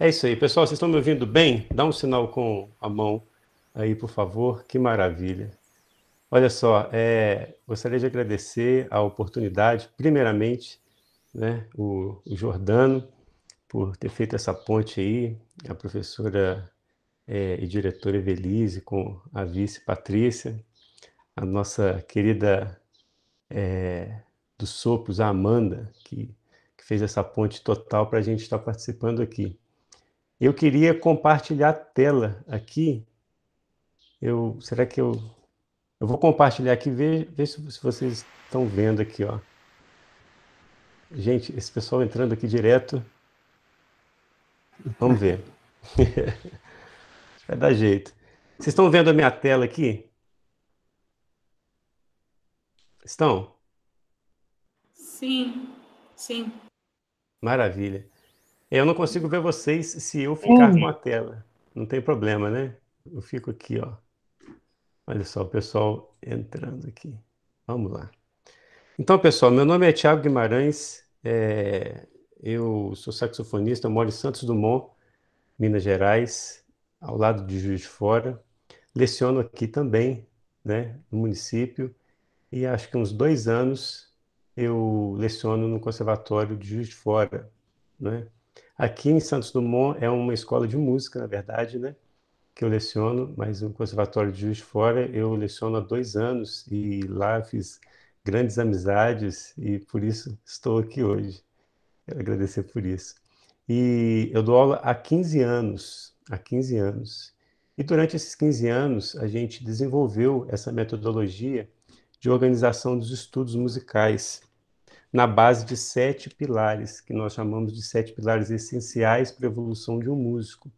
É isso aí, pessoal. Vocês estão me ouvindo bem? Dá um sinal com a mão aí, por favor. Que maravilha. Olha só, é, gostaria de agradecer a oportunidade, primeiramente, né, o, o Jordano, por ter feito essa ponte aí, a professora é, e diretora Evelise, com a vice Patrícia, a nossa querida é, dos Sopros, a Amanda, que, que fez essa ponte total para a gente estar participando aqui. Eu queria compartilhar a tela aqui. Eu, será que eu. Eu vou compartilhar aqui, ver, ver se, se vocês estão vendo aqui, ó. Gente, esse pessoal entrando aqui direto. Vamos ver. Vai dar jeito. Vocês estão vendo a minha tela aqui? Estão? Sim, sim. Maravilha. Eu não consigo ver vocês se eu ficar com a tela. Não tem problema, né? Eu fico aqui, ó. Olha só, o pessoal entrando aqui. Vamos lá. Então, pessoal, meu nome é Tiago Guimarães. É... Eu sou saxofonista, moro em Santos Dumont, Minas Gerais, ao lado de Juiz de Fora. Leciono aqui também, né, no município. E acho que uns dois anos eu leciono no Conservatório de Juiz de Fora, né? Aqui em Santos Dumont é uma escola de música, na verdade, né? Que eu leciono, mas no Conservatório de Juiz Fora eu leciono há dois anos e lá fiz grandes amizades e por isso estou aqui hoje. Quero agradecer por isso. E eu dou aula há 15 anos, há 15 anos. E durante esses 15 anos a gente desenvolveu essa metodologia de organização dos estudos musicais na base de sete pilares, que nós chamamos de sete pilares essenciais para a evolução de um músico,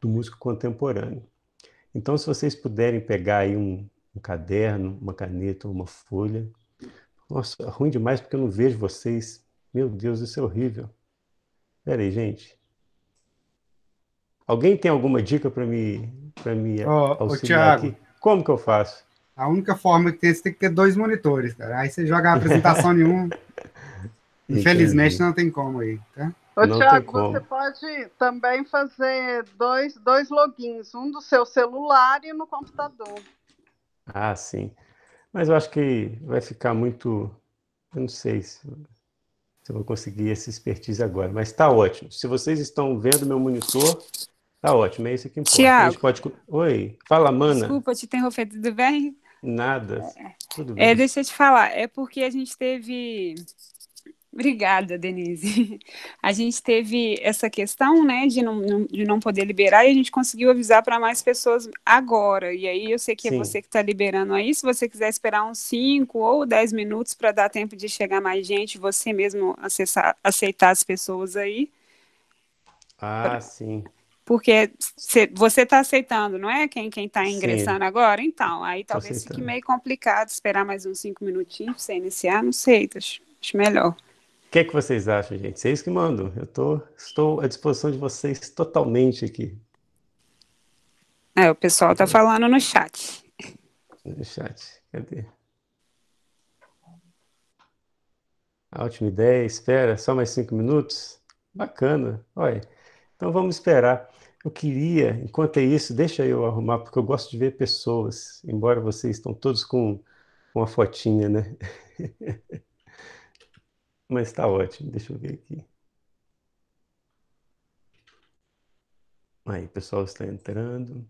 do músico contemporâneo. Então, se vocês puderem pegar aí um, um caderno, uma caneta, uma folha. Nossa, ruim demais porque eu não vejo vocês. Meu Deus, isso é horrível. Pera aí, gente. Alguém tem alguma dica para me, pra me oh, auxiliar Thiago, aqui? Como que eu faço? A única forma que tem, você tem que ter dois monitores, cara. Aí você joga a apresentação em um, Infelizmente não tem como aí, tá? Ô, você pode também fazer dois, dois logins, um do seu celular e no computador. Ah, sim. Mas eu acho que vai ficar muito. Eu não sei se, se eu vou conseguir essa expertise agora, mas está ótimo. Se vocês estão vendo meu monitor, está ótimo. É isso que importa. Tiago, a gente pode... Oi, fala, Mana. Desculpa te interromper, tudo bem? Nada. É, tudo é, bem. É, deixa eu te falar, é porque a gente teve Obrigada, Denise. A gente teve essa questão, né, de não, de não poder liberar e a gente conseguiu avisar para mais pessoas agora. E aí eu sei que é Sim. é você que está liberando aí. Se você quiser esperar uns 5 ou 10 minutos para dar tempo de chegar mais gente, você mesmo acessar, aceitar as pessoas aí. Ah, pra... sim. Porque você está aceitando, não é? Quem está ingressando sim. agora? Então, aí talvez fique meio complicado esperar mais uns cinco minutinhos para você iniciar, não sei, acho, acho melhor que é que vocês acham, gente? Vocês que mandam. Eu tô, estou à disposição de vocês totalmente aqui. É, o pessoal está falando no chat. No chat, cadê? A última ideia, espera, só mais cinco minutos? Bacana, olha. Então vamos esperar. Eu queria, enquanto é isso, deixa eu arrumar, porque eu gosto de ver pessoas, embora vocês estão todos com uma fotinha, né? mas está ótimo. Deixa eu ver aqui. Aí, o pessoal está entrando.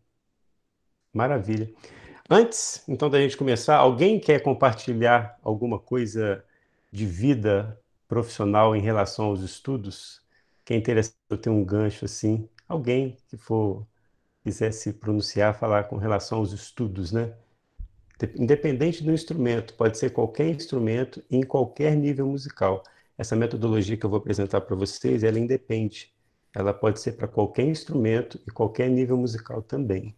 Maravilha. Antes, então, da gente começar, alguém quer compartilhar alguma coisa de vida profissional em relação aos estudos? Quem é interessado tem um gancho assim. Alguém que for quiser se pronunciar, falar com relação aos estudos, né? Independente do instrumento, pode ser qualquer instrumento em qualquer nível musical. Essa metodologia que eu vou apresentar para vocês, ela é independe. Ela pode ser para qualquer instrumento e qualquer nível musical também.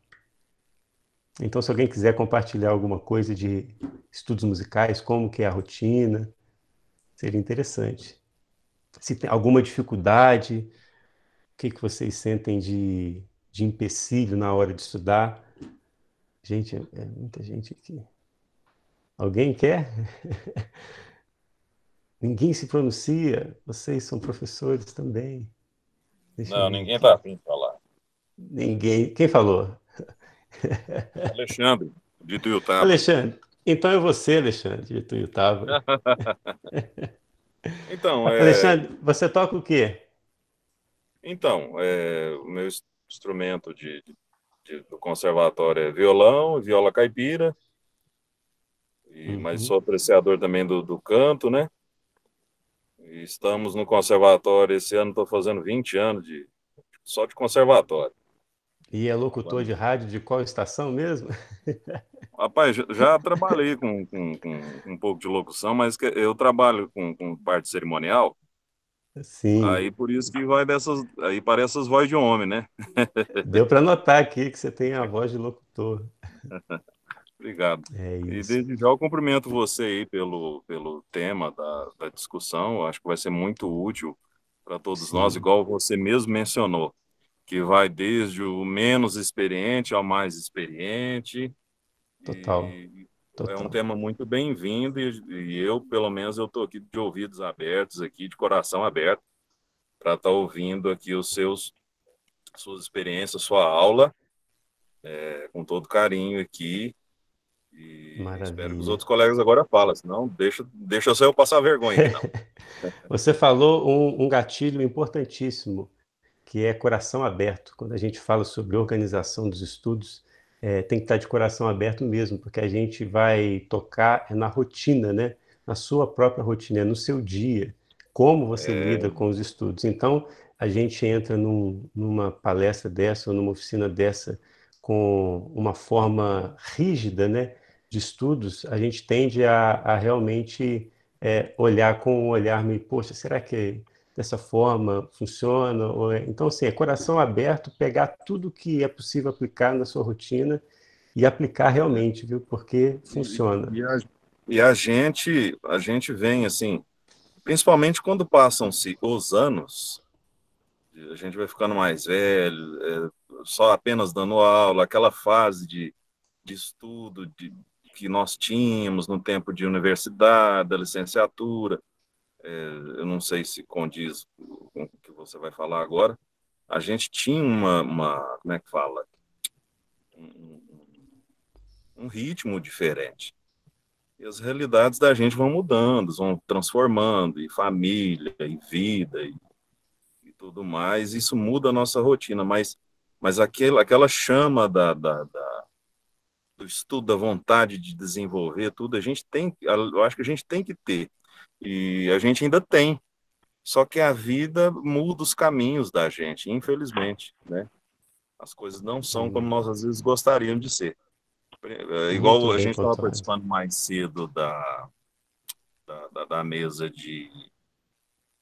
Então, se alguém quiser compartilhar alguma coisa de estudos musicais, como que é a rotina, seria interessante. Se tem alguma dificuldade, o que, que vocês sentem de, de empecilho na hora de estudar? Gente, é, é muita gente aqui. Alguém quer? Ninguém se pronuncia, vocês são professores também. Deixa não, ninguém está afim de falar. Ninguém. Quem falou? Alexandre, de Tuiutaba. Alexandre, então é você, Alexandre, de Tuiutaba. então, é... Alexandre, você toca o quê? Então, é... o meu instrumento de, de, do conservatório é violão, viola caipira, e, uhum. mas sou apreciador também do, do canto, né? Estamos no conservatório. Esse ano estou fazendo 20 anos de, só de conservatório. E é locutor de rádio de qual estação mesmo? Rapaz, já trabalhei com, com, com, um pouco de locução, mas eu trabalho com, com parte cerimonial. Sim. Aí por isso que vai dessas. Aí parece as vozes de homem, né? Deu para notar aqui que você tem a voz de locutor. Obrigado. É e desde já eu cumprimento você aí pelo, pelo tema da, da discussão. Eu acho que vai ser muito útil para todos Sim. nós, igual você mesmo mencionou, que vai desde o menos experiente ao mais experiente. Total. Total. É um tema muito bem-vindo e, e, eu, pelo menos, eu estou aqui de ouvidos abertos, aqui de coração aberto, para estar tá ouvindo aqui os seus, suas experiências, sua aula, é, com todo carinho aqui e Maravilha. espero que os outros colegas agora falem, senão deixa, deixa só eu passar vergonha. Então. Você falou um, um gatilho importantíssimo, que é coração aberto. Quando a gente fala sobre organização dos estudos, é, tem que estar de coração aberto mesmo, porque a gente vai tocar é na rotina, né? na sua própria rotina, no seu dia, como você é... lida com os estudos. Então, a gente entra num, numa palestra dessa ou numa oficina dessa com uma forma rígida, né? de estudos, a gente tende a, a realmente é, olhar com um olhar meio, poxa, será que dessa forma funciona? É, então, assim, é coração aberto, pegar tudo que é possível aplicar na sua rotina e aplicar realmente, viu? Porque funciona. E, e, a, e a, gente, a gente vem assim, principalmente quando passam-se os anos, a gente vai ficando mais velho, é, só apenas dando aula, aquela fase de, de estudo, de, que nós tínhamos no tempo de universidade, da licenciatura, é, eu não sei se condiz com o que você vai falar agora, a gente tinha uma, uma como é que fala, um, um ritmo diferente. E as realidades da gente vão mudando, vão transformando, e família, e vida, e, e tudo mais. Isso muda a nossa rotina, mas, mas aquela aquela chama da, da, da, do estudo, da vontade de desenvolver tudo, a gente tem, eu acho que a gente tem que ter. E a gente ainda tem. Só que a vida muda os caminhos da gente, infelizmente, né? As coisas não são como nós às vezes gostaríamos de ser. É, é igual a gente estava participando mais cedo da, da, da, da mesa de,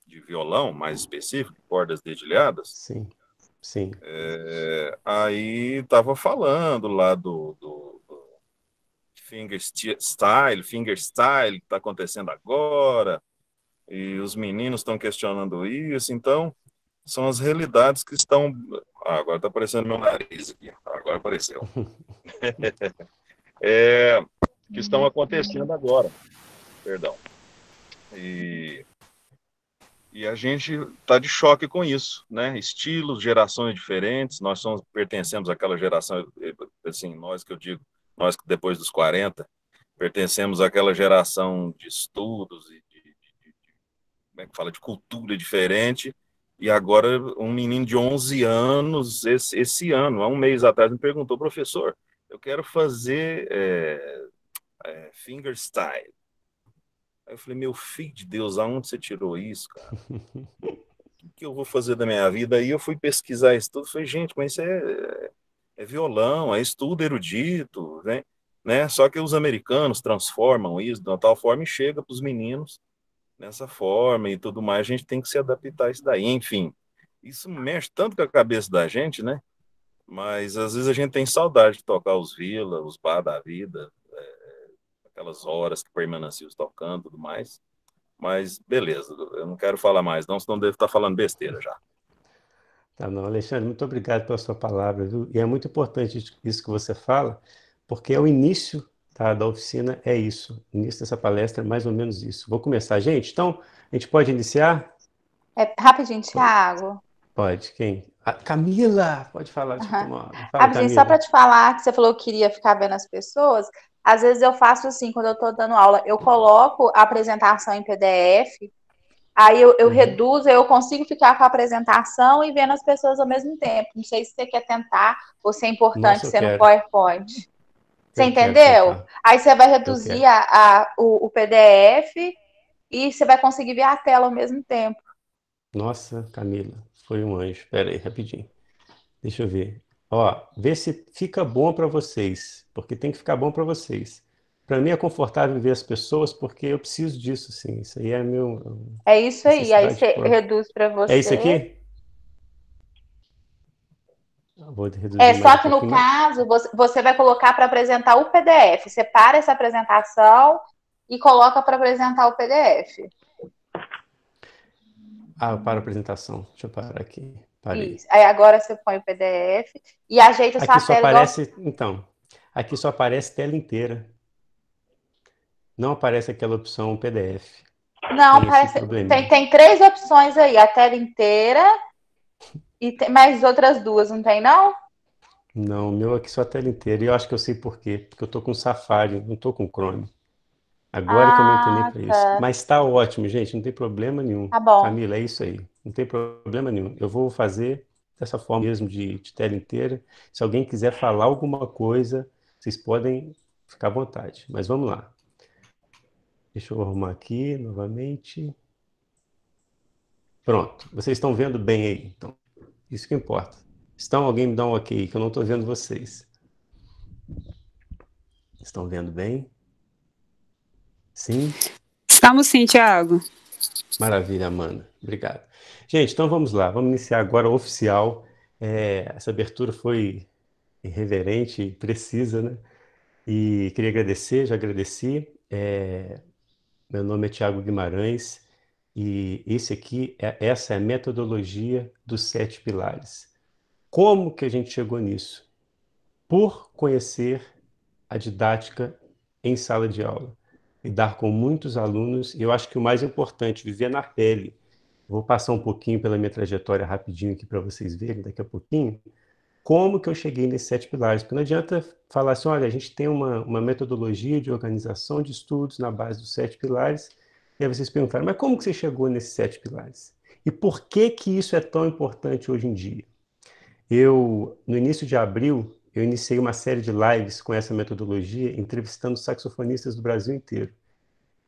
de violão, mais específico, cordas dedilhadas. Sim, sim. É, aí estava falando lá do, do, fingerstyle, fingerstyle que está acontecendo agora, e os meninos estão questionando isso, então são as realidades que estão. Ah, agora está aparecendo meu nariz aqui, agora apareceu. é, que estão uhum. acontecendo agora, perdão. E, e a gente está de choque com isso, né? Estilos, gerações diferentes, nós somos, pertencemos àquela geração, assim, nós que eu digo, nós que depois dos 40 pertencemos àquela geração de estudos e de, de, de, como é que fala, de cultura diferente, e agora um menino de 11 anos, esse, esse ano, há um mês atrás, me perguntou, professor, eu quero fazer é, eh, é, eh, fingerstyle. Aí eu falei, meu filho de Deus, aonde você tirou isso, cara? O que eu vou fazer da minha vida? Aí eu fui pesquisar isso tudo, falei, gente, mas isso é, é é violão, é estudo erudito, né? né? Só que os americanos transformam isso de uma tal forma e chega para os meninos nessa forma e tudo mais. A gente tem que se adaptar a isso daí, enfim. Isso mexe tanto com a cabeça da gente, né? Mas às vezes a gente tem saudade de tocar os vila, os bar da vida, é, aquelas horas que permanecemos tocando e tudo mais. Mas beleza, eu não quero falar mais, não, senão devo estar falando besteira já. Tá não, Alexandre, muito obrigado pela sua palavra, viu? E é muito importante isso que você fala, porque é o início tá, da oficina, é isso. O início dessa palestra é mais ou menos isso. Vou começar, gente. Então, a gente pode iniciar? É rapidinho, Thiago. Pode, quem? A Camila, pode falar. Uhum. Fala, rapidinho, só para te falar que você falou que queria ficar vendo as pessoas. Às vezes eu faço assim, quando eu estou dando aula, eu coloco a apresentação em PDF Aí eu, eu uhum. reduzo, eu consigo ficar com a apresentação e vendo as pessoas ao mesmo tempo. Não sei se você quer tentar ou se é importante Nossa, ser quero. no PowerPoint. Você eu entendeu? Aí você vai reduzir a, a o, o, PDF e você vai conseguir ver a tela ao mesmo tempo. Nossa, Camila, foi um anjo. Pera aí, rapidinho. Deixa eu ver. Ó, vê se fica bom para vocês, porque tem que ficar bom para vocês para mim é confortável ver as pessoas porque eu preciso disso, sim. Isso aí é meu. É, é isso aí. Aí você reduz para você. É isso aqui? Vou reduzir é só que um no né? caso você vai colocar para apresentar o PDF. Você para essa apresentação e coloca para apresentar o PDF. Ah, para a apresentação. Deixa eu parar aqui. Parei. Isso. Aí agora você põe o PDF e ajeita tela. aqui só aparece, igual... Então, aqui só aparece tela inteira não aparece aquela opção PDF. Não, tem parece, tem, tem, três opções aí, a tela inteira e tem mais outras duas, não tem não? Não, meu aqui só a tela inteira. E eu acho que eu sei por quê, porque eu tô com Safari, não tô com Chrome. Agora ah, que eu não ah, entendi para tá. isso. Mas tá ótimo, gente, não tem problema nenhum. Tá bom. Camila, é isso aí. Não tem problema nenhum. Eu vou fazer dessa forma mesmo de, de tela inteira. Se alguém quiser falar alguma coisa, vocês podem ficar à vontade. Mas vamos lá. Deixa eu arrumar aqui novamente. Pronto. Vocês estão vendo bem aí, então. Isso que importa. Estão? Alguém me dá um ok, que eu não estou vendo vocês. Estão vendo bem? Sim? Estamos sim, Tiago. Maravilha, Amanda. Obrigado. Gente, então vamos lá. Vamos iniciar agora o oficial. É, essa abertura foi irreverente e precisa, né? E queria agradecer, já agradeci. É, meu nome é Tiago Guimarães e esse aqui é, essa é a metodologia dos sete pilares. Como que a gente chegou nisso? Por conhecer a didática em sala de aula, lidar com muitos alunos e eu acho que o mais importante, viver na pele. Vou passar um pouquinho pela minha trajetória rapidinho aqui para vocês verem daqui a pouquinho como que eu cheguei nesses sete pilares. Porque não adianta falar assim, olha, a gente tem uma, uma metodologia de organização de estudos na base dos sete pilares, e aí vocês perguntaram, mas como que você chegou nesses sete pilares? E por que que isso é tão importante hoje em dia? Eu, no início de abril, eu iniciei uma série de lives com essa metodologia, entrevistando saxofonistas do Brasil inteiro.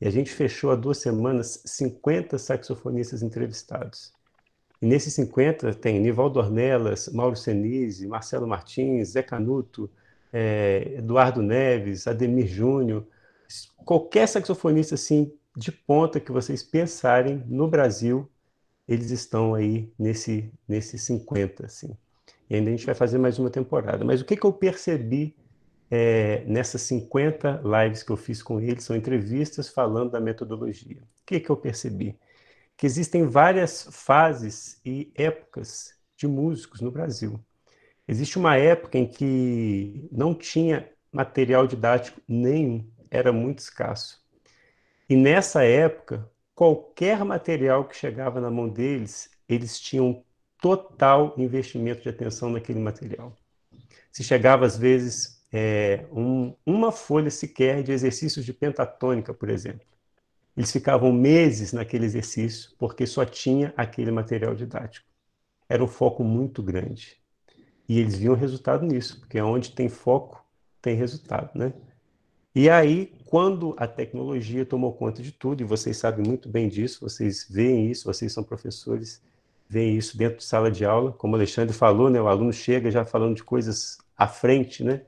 E a gente fechou há duas semanas 50 saxofonistas entrevistados. E nesses 50 tem Nivaldo Ornelas, Mauro Senise, Marcelo Martins, Zé Canuto, é, Eduardo Neves, Ademir Júnior, qualquer saxofonista assim de ponta que vocês pensarem no Brasil, eles estão aí nesse nesse 50 assim. E ainda a gente vai fazer mais uma temporada. Mas o que, que eu percebi é, nessas 50 lives que eu fiz com eles, são entrevistas falando da metodologia. O que, que eu percebi? que existem várias fases e épocas de músicos no Brasil. Existe uma época em que não tinha material didático nenhum, era muito escasso. E nessa época, qualquer material que chegava na mão deles, eles tinham total investimento de atenção naquele material. Se chegava, às vezes, é, um, uma folha sequer de exercícios de pentatônica, por exemplo. Eles ficavam meses naquele exercício porque só tinha aquele material didático. Era um foco muito grande. E eles viam resultado nisso, porque onde tem foco, tem resultado, né? E aí, quando a tecnologia tomou conta de tudo, e vocês sabem muito bem disso, vocês veem isso, vocês são professores, veem isso dentro de sala de aula, como o Alexandre falou, né? O aluno chega já falando de coisas à frente, né?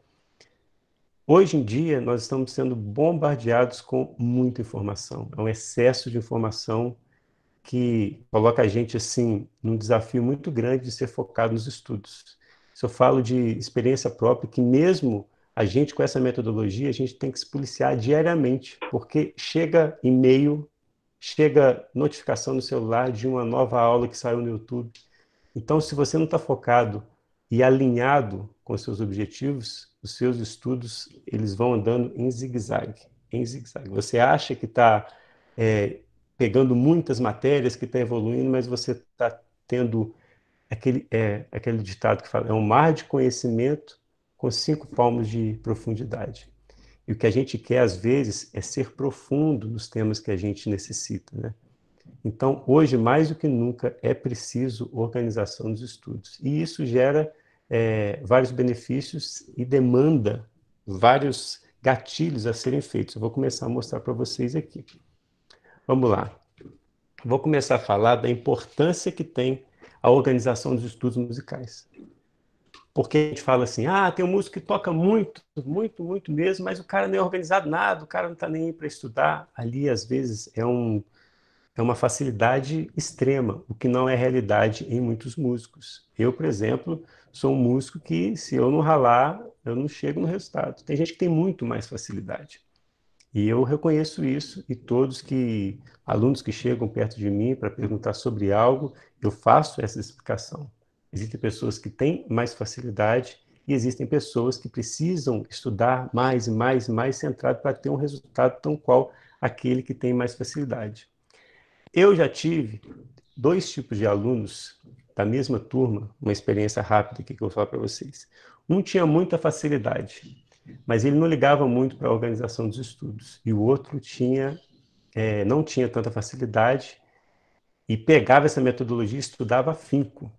Hoje em dia, nós estamos sendo bombardeados com muita informação. É um excesso de informação que coloca a gente assim num desafio muito grande de ser focado nos estudos. Se eu falo de experiência própria, que mesmo a gente com essa metodologia, a gente tem que se policiar diariamente, porque chega e-mail, chega notificação no celular de uma nova aula que saiu no YouTube. Então, se você não está focado e alinhado com seus objetivos, os seus estudos eles vão andando em zigue-zague, em zigue-zague. Você acha que está é, pegando muitas matérias, que está evoluindo, mas você está tendo aquele, é, aquele ditado que fala, é um mar de conhecimento com cinco palmos de profundidade. E o que a gente quer, às vezes, é ser profundo nos temas que a gente necessita, né? Então, hoje, mais do que nunca, é preciso organização dos estudos. E isso gera é, vários benefícios e demanda vários gatilhos a serem feitos. Eu vou começar a mostrar para vocês aqui. Vamos lá. Vou começar a falar da importância que tem a organização dos estudos musicais. Porque a gente fala assim, ah, tem um músico que toca muito, muito, muito mesmo, mas o cara nem é organizado nada, o cara não está nem para estudar. Ali, às vezes, é, um, é uma facilidade extrema, o que não é realidade em muitos músicos. Eu, por exemplo, sou um músico que, se eu não ralar, eu não chego no resultado. Tem gente que tem muito mais facilidade. E eu reconheço isso e todos que alunos que chegam perto de mim para perguntar sobre algo, eu faço essa explicação. Existem pessoas que têm mais facilidade e existem pessoas que precisam estudar mais e mais e mais centrado para ter um resultado tão qual aquele que tem mais facilidade. Eu já tive dois tipos de alunos da mesma turma, uma experiência rápida aqui que eu vou falar para vocês. Um tinha muita facilidade, mas ele não ligava muito para a organização dos estudos, e o outro tinha é, não tinha tanta facilidade e pegava essa metodologia e estudava afinco.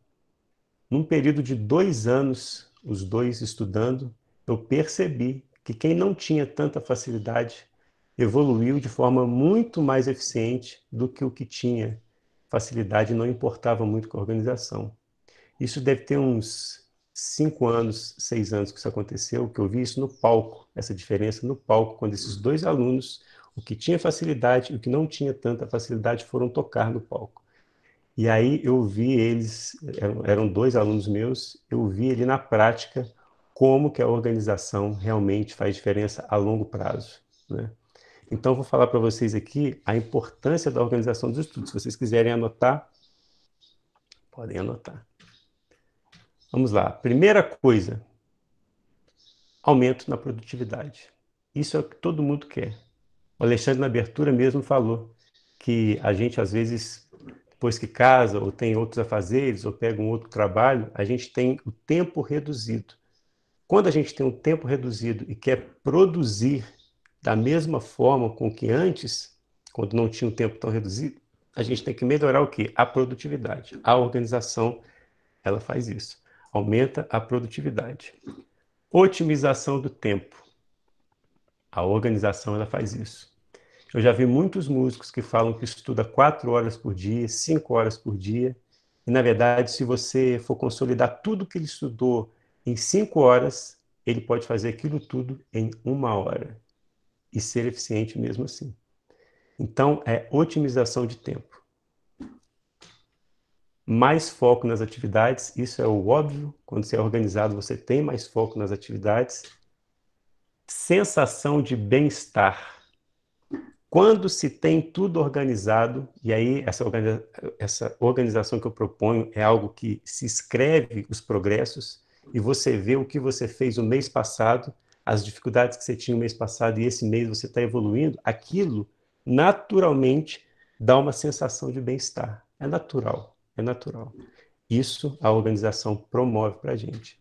Num período de dois anos, os dois estudando, eu percebi que quem não tinha tanta facilidade evoluiu de forma muito mais eficiente do que o que tinha facilidade, não importava muito com a organização. Isso deve ter uns cinco anos, seis anos que isso aconteceu, que eu vi isso no palco, essa diferença no palco, quando esses dois alunos, o que tinha facilidade e o que não tinha tanta facilidade, foram tocar no palco. E aí eu vi eles, eram dois alunos meus, eu vi ele na prática como que a organização realmente faz diferença a longo prazo, né? Então, vou falar para vocês aqui a importância da organização dos estudos. Se vocês quiserem anotar, podem anotar. Vamos lá. Primeira coisa: aumento na produtividade. Isso é o que todo mundo quer. O Alexandre, na abertura mesmo, falou que a gente, às vezes, depois que casa ou tem outros afazeres ou pega um outro trabalho, a gente tem o tempo reduzido. Quando a gente tem um tempo reduzido e quer produzir da mesma forma com que antes, quando não tinha um tempo tão reduzido, a gente tem que melhorar o que? A produtividade. A organização, ela faz isso. Aumenta a produtividade. Otimização do tempo. A organização, ela faz isso. Eu já vi muitos músicos que falam que estuda quatro horas por dia, cinco horas por dia, e na verdade, se você for consolidar tudo que ele estudou em cinco horas, ele pode fazer aquilo tudo em uma hora e ser eficiente mesmo assim. Então, é otimização de tempo. Mais foco nas atividades, isso é o óbvio. Quando você é organizado, você tem mais foco nas atividades. Sensação de bem-estar. Quando se tem tudo organizado, e aí essa, organiza essa organização que eu proponho é algo que se escreve os progressos, e você vê o que você fez o mês passado as dificuldades que você tinha no mês passado e esse mês você está evoluindo, aquilo naturalmente dá uma sensação de bem-estar. É natural, é natural. Isso a organização promove para a gente.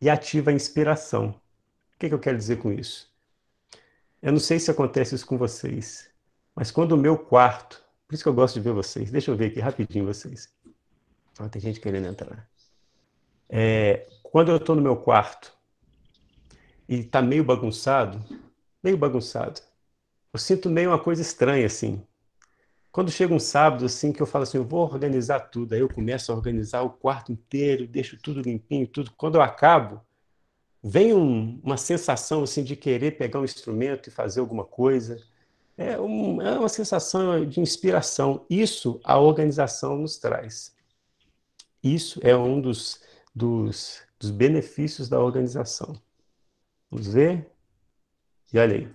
E ativa a inspiração. O que, que eu quero dizer com isso? Eu não sei se acontece isso com vocês, mas quando o meu quarto, por isso que eu gosto de ver vocês, deixa eu ver aqui rapidinho vocês. Ah, tem gente querendo entrar. É, quando eu estou no meu quarto e está meio bagunçado, meio bagunçado. Eu sinto meio uma coisa estranha assim. Quando chega um sábado assim que eu falo assim, eu vou organizar tudo, aí eu começo a organizar o quarto inteiro, deixo tudo limpinho, tudo. Quando eu acabo, vem um, uma sensação assim de querer pegar um instrumento e fazer alguma coisa. É, um, é uma sensação de inspiração. Isso a organização nos traz. Isso é um dos, dos, dos benefícios da organização. Z e aí,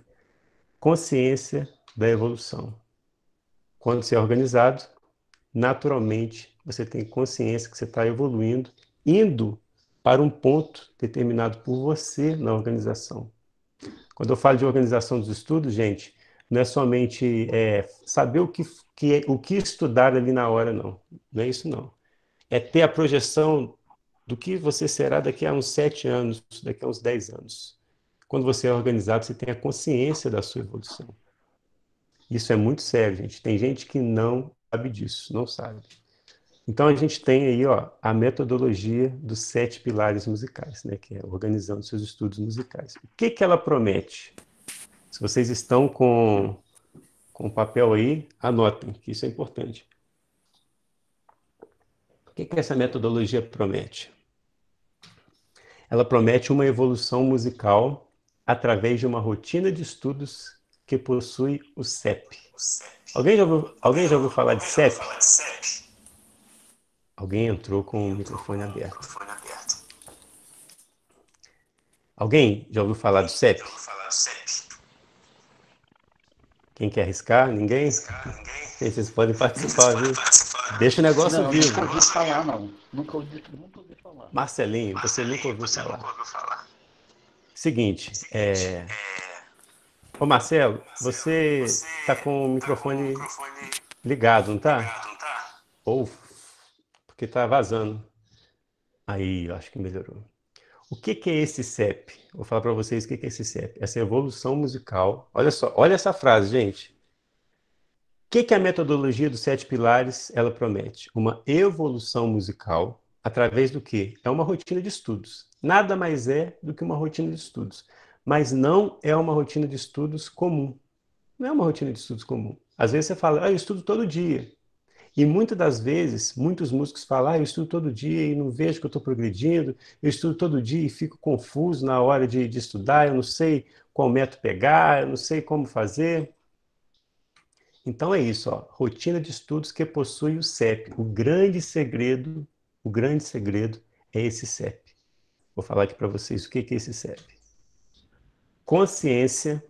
Consciência da evolução. Quando você é organizado, naturalmente você tem consciência que você está evoluindo, indo para um ponto determinado por você na organização. Quando eu falo de organização dos estudos, gente, não é somente é, saber o que, que, o que estudar ali na hora, não. Não é isso, não. É ter a projeção do que você será daqui a uns sete anos, daqui a uns dez anos. Quando você é organizado, você tem a consciência da sua evolução. Isso é muito sério, gente. Tem gente que não sabe disso, não sabe. Então a gente tem aí ó, a metodologia dos sete pilares musicais, né, que é organizando seus estudos musicais. O que, que ela promete? Se vocês estão com, com papel aí, anotem, que isso é importante. O que, que essa metodologia promete? Ela promete uma evolução musical através de uma rotina de estudos que possui o CEP. Alguém já ouviu, alguém já ouviu falar de CEP? Alguém entrou com o microfone aberto. Alguém já ouviu falar do CEP? Quem quer arriscar? Ninguém? Vocês podem participar, viu? Deixa o negócio vivo. Nunca ouvi falar, não. Nunca ouvi, falar. Marcelinho, você Nunca ouviu falar. Seguinte, é... Ô Marcelo, você está com o microfone ligado, não tá? Ou porque está vazando. Aí, eu acho que melhorou. O que, que é esse CEP? Vou falar para vocês o que, que é esse CEP. Essa é evolução musical. Olha só, olha essa frase, gente. O que, que a metodologia dos sete pilares ela promete? Uma evolução musical através do que? É uma rotina de estudos. Nada mais é do que uma rotina de estudos, mas não é uma rotina de estudos comum. Não é uma rotina de estudos comum. Às vezes você fala, ah, eu estudo todo dia. E muitas das vezes, muitos músicos falam, ah, eu estudo todo dia e não vejo que eu estou progredindo, eu estudo todo dia e fico confuso na hora de, de estudar, eu não sei qual método pegar, eu não sei como fazer. Então é isso, ó, rotina de estudos que possui o CEP. O grande segredo, o grande segredo é esse CEP. Vou falar aqui para vocês o que, que é esse serve. Consciência,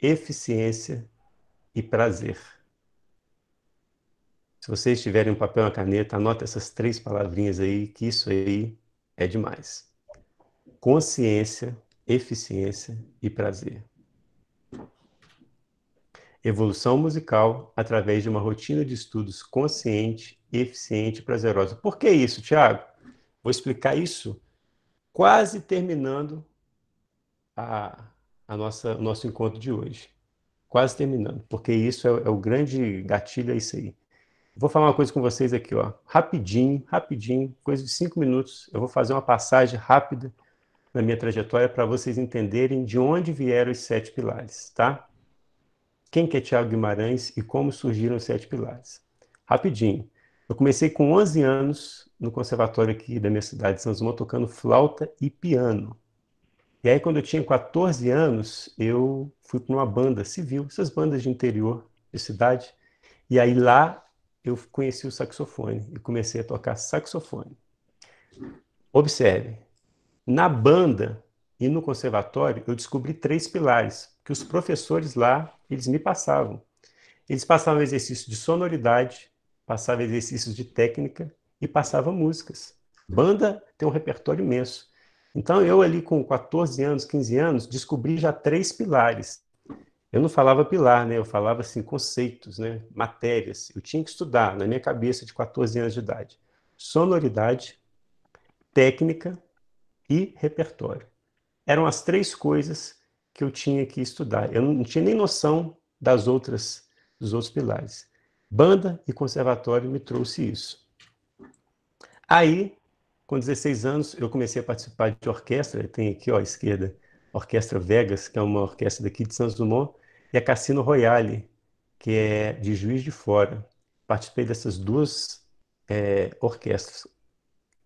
eficiência e prazer. Se vocês tiverem um papel e uma caneta, anota essas três palavrinhas aí, que isso aí é demais. Consciência, eficiência e prazer. Evolução musical através de uma rotina de estudos consciente, eficiente e prazerosa. Por que isso, Tiago? Vou explicar isso quase terminando a, a nossa, o nosso encontro de hoje. Quase terminando, porque isso é, é o grande gatilho, é isso aí. Vou falar uma coisa com vocês aqui, ó. Rapidinho, rapidinho, coisa de cinco minutos. Eu vou fazer uma passagem rápida na minha trajetória para vocês entenderem de onde vieram os sete pilares, tá? Quem que é Tiago Guimarães e como surgiram os sete pilares. Rapidinho. Eu comecei com 11 anos no conservatório aqui da minha cidade, São João tocando flauta e piano. E aí, quando eu tinha 14 anos, eu fui para uma banda civil, essas bandas de interior de cidade. E aí lá eu conheci o saxofone e comecei a tocar saxofone. Observe, na banda e no conservatório eu descobri três pilares que os professores lá eles me passavam. Eles passavam exercícios de sonoridade, passavam exercícios de técnica e passava músicas. Banda tem um repertório imenso. Então eu ali com 14 anos, 15 anos, descobri já três pilares. Eu não falava pilar, né? Eu falava assim conceitos, né? Matérias. Eu tinha que estudar na minha cabeça de 14 anos de idade. Sonoridade, técnica e repertório. Eram as três coisas que eu tinha que estudar. Eu não tinha nem noção das outras dos outros pilares. Banda e conservatório me trouxe isso. Aí, com 16 anos, eu comecei a participar de orquestra, tem aqui ó, à esquerda, Orquestra Vegas, que é uma orquestra daqui de Santos Dumont, e a Cassino Royale, que é de Juiz de Fora. Participei dessas duas é, orquestras.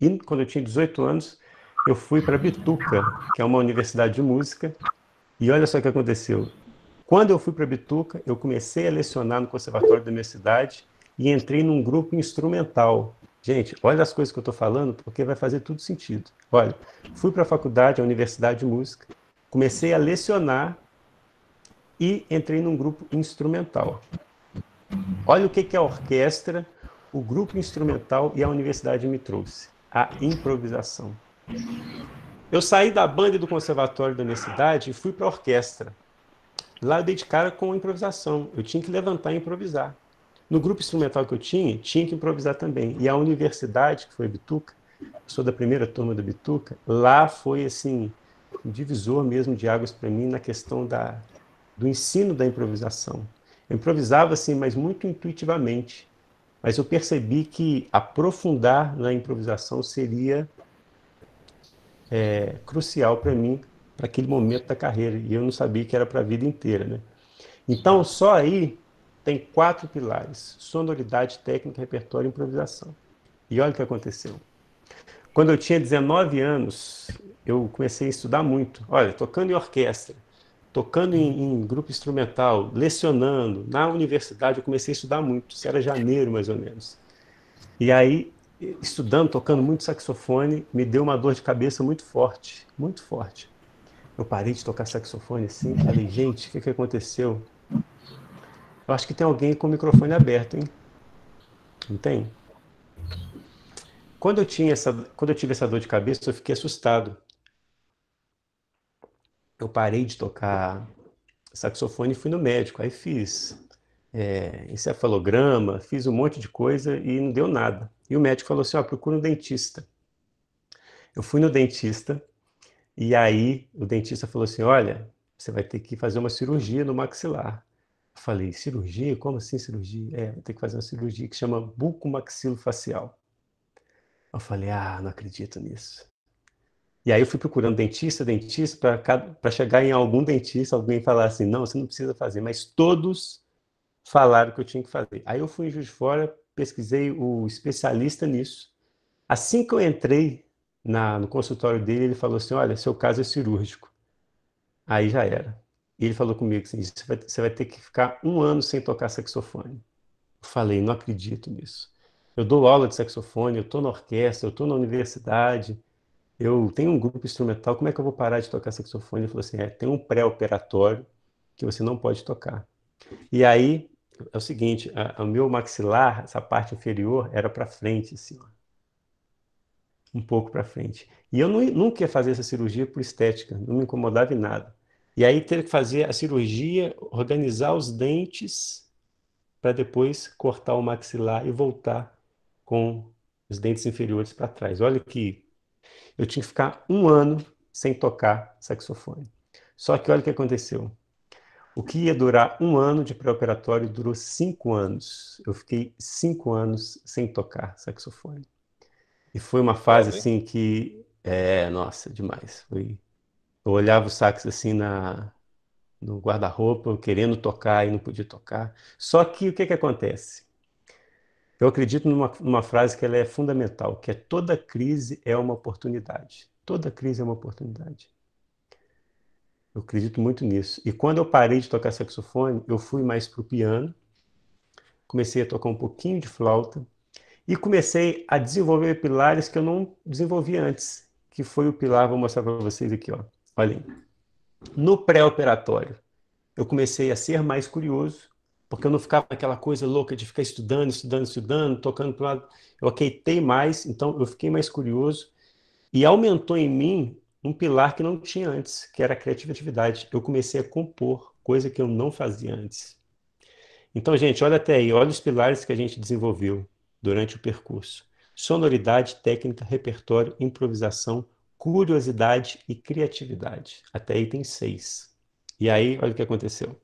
E quando eu tinha 18 anos, eu fui para Bituca, que é uma universidade de música, e olha só o que aconteceu. Quando eu fui para Bituca, eu comecei a lecionar no conservatório da minha cidade e entrei num grupo instrumental. Gente, olha as coisas que eu estou falando, porque vai fazer tudo sentido. Olha, fui para a faculdade, a Universidade de Música, comecei a lecionar e entrei num grupo instrumental. Olha o que, que a orquestra, o grupo instrumental e a universidade me trouxe: a improvisação. Eu saí da banda e do conservatório da universidade e fui para a orquestra. Lá eu dei de cara com improvisação. Eu tinha que levantar e improvisar. No grupo instrumental que eu tinha, tinha que improvisar também. E a universidade, que foi a Bituca, sou da primeira turma da Bituca, lá foi assim, um divisor mesmo de águas para mim na questão da, do ensino da improvisação. Eu improvisava assim, mas muito intuitivamente. Mas eu percebi que aprofundar na improvisação seria é, crucial para mim, para aquele momento da carreira. E eu não sabia que era para a vida inteira. Né? Então, só aí tem quatro pilares: sonoridade, técnica, repertório e improvisação. E olha o que aconteceu. Quando eu tinha 19 anos, eu comecei a estudar muito. Olha, tocando em orquestra, tocando em, em grupo instrumental, lecionando. Na universidade, eu comecei a estudar muito. Isso era janeiro, mais ou menos. E aí, estudando, tocando muito saxofone, me deu uma dor de cabeça muito forte, muito forte. Eu parei de tocar saxofone assim, falei, gente, o que, que aconteceu? Eu acho que tem alguém com o microfone aberto, hein? Não tem? Quando eu, tinha essa, quando eu tive essa dor de cabeça, eu fiquei assustado. Eu parei de tocar saxofone e fui no médico. Aí fiz é, encefalograma, fiz um monte de coisa e não deu nada. E o médico falou assim: ó, procura um dentista. Eu fui no dentista e aí o dentista falou assim: olha, você vai ter que fazer uma cirurgia no maxilar falei, cirurgia? Como assim cirurgia? É, vou ter que fazer uma cirurgia que chama bucomaxilofacial. Eu falei, ah, não acredito nisso. E aí eu fui procurando dentista, dentista, para chegar em algum dentista, alguém falar assim, não, você não precisa fazer. Mas todos falaram que eu tinha que fazer. Aí eu fui em Juiz de Fora, pesquisei o especialista nisso. Assim que eu entrei na, no consultório dele, ele falou assim, olha, seu caso é cirúrgico. Aí já era. E ele falou comigo assim: você vai, você vai ter que ficar um ano sem tocar saxofone. Eu falei: não acredito nisso. Eu dou aula de saxofone, eu estou na orquestra, eu estou na universidade, eu tenho um grupo instrumental, como é que eu vou parar de tocar saxofone? Ele falou assim: é, tem um pré-operatório que você não pode tocar. E aí é o seguinte: o meu maxilar, essa parte inferior, era para frente, assim, ó um pouco para frente. E eu não, nunca ia fazer essa cirurgia por estética, não me incomodava em nada. E aí teve que fazer a cirurgia, organizar os dentes para depois cortar o maxilar e voltar com os dentes inferiores para trás. Olha que eu tinha que ficar um ano sem tocar saxofone. Só que olha o que aconteceu. O que ia durar um ano de pré-operatório durou cinco anos. Eu fiquei cinco anos sem tocar saxofone. E foi uma fase assim que. É, nossa, demais. Foi eu olhava o sax assim na, no guarda-roupa, querendo tocar e não podia tocar. Só que o que, que acontece? Eu acredito numa, numa frase que ela é fundamental, que é toda crise é uma oportunidade. Toda crise é uma oportunidade. Eu acredito muito nisso. E quando eu parei de tocar saxofone, eu fui mais para o piano, comecei a tocar um pouquinho de flauta e comecei a desenvolver pilares que eu não desenvolvi antes, que foi o pilar, vou mostrar para vocês aqui, ó. Olhem, no pré-operatório, eu comecei a ser mais curioso, porque eu não ficava naquela coisa louca de ficar estudando, estudando, estudando, tocando para lado. Eu aqueitei mais, então eu fiquei mais curioso e aumentou em mim um pilar que não tinha antes, que era a criatividade. Eu comecei a compor, coisa que eu não fazia antes. Então, gente, olha até aí, olha os pilares que a gente desenvolveu durante o percurso: sonoridade, técnica, repertório, improvisação, curiosidade e criatividade. Até item 6. E aí, olha o que aconteceu.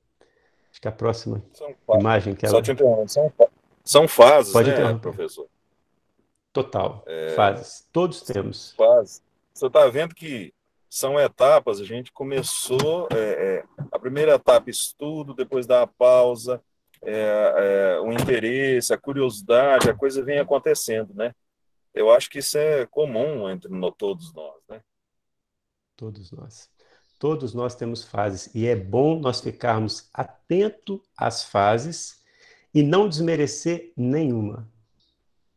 Acho que a próxima imagem que ela... Só te interrompo. São, são fases, Pode né, professor? Total. É... Fases. Todos temos. Fases. Você está vendo que são etapas. A gente começou é, é, a primeira etapa estudo, depois da pausa, é, é, o interesse, a curiosidade, a coisa vem acontecendo, né? Eu acho que isso é comum entre todos nós, né? Todos nós. Todos nós temos fases e é bom nós ficarmos atentos às fases e não desmerecer nenhuma.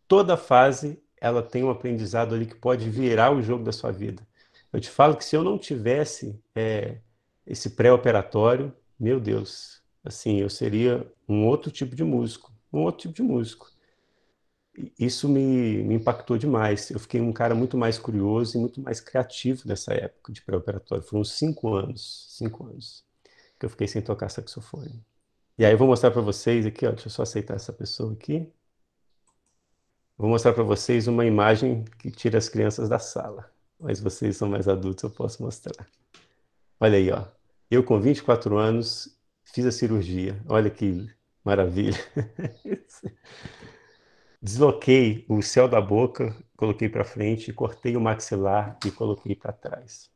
Toda fase ela tem um aprendizado ali que pode virar o jogo da sua vida. Eu te falo que se eu não tivesse é, esse pré-operatório, meu Deus, assim, eu seria um outro tipo de músico, um outro tipo de músico isso me, me impactou demais. Eu fiquei um cara muito mais curioso e muito mais criativo nessa época de pré-operatório. Foram cinco anos, cinco anos que eu fiquei sem tocar saxofone. E aí eu vou mostrar para vocês aqui, ó, deixa eu só aceitar essa pessoa aqui. Vou mostrar para vocês uma imagem que tira as crianças da sala. Mas vocês são mais adultos, eu posso mostrar. Olha aí, ó. Eu com 24 anos fiz a cirurgia. Olha que maravilha. Desloquei o céu da boca, coloquei para frente, cortei o maxilar e coloquei para trás.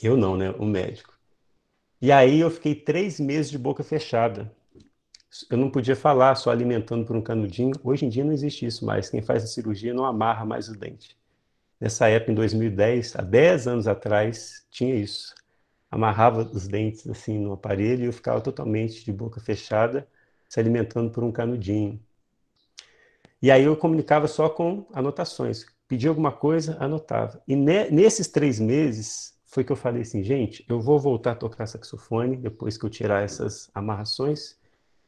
Eu não, né? O médico. E aí eu fiquei três meses de boca fechada. Eu não podia falar, só alimentando por um canudinho. Hoje em dia não existe isso mais. Quem faz a cirurgia não amarra mais o dente. Nessa época, em 2010, há 10 anos atrás, tinha isso. Amarrava os dentes assim no aparelho e eu ficava totalmente de boca fechada, se alimentando por um canudinho. E aí eu comunicava só com anotações. Pedia alguma coisa, anotava. E ne nesses três meses foi que eu falei assim, gente, eu vou voltar a tocar saxofone depois que eu tirar essas amarrações. O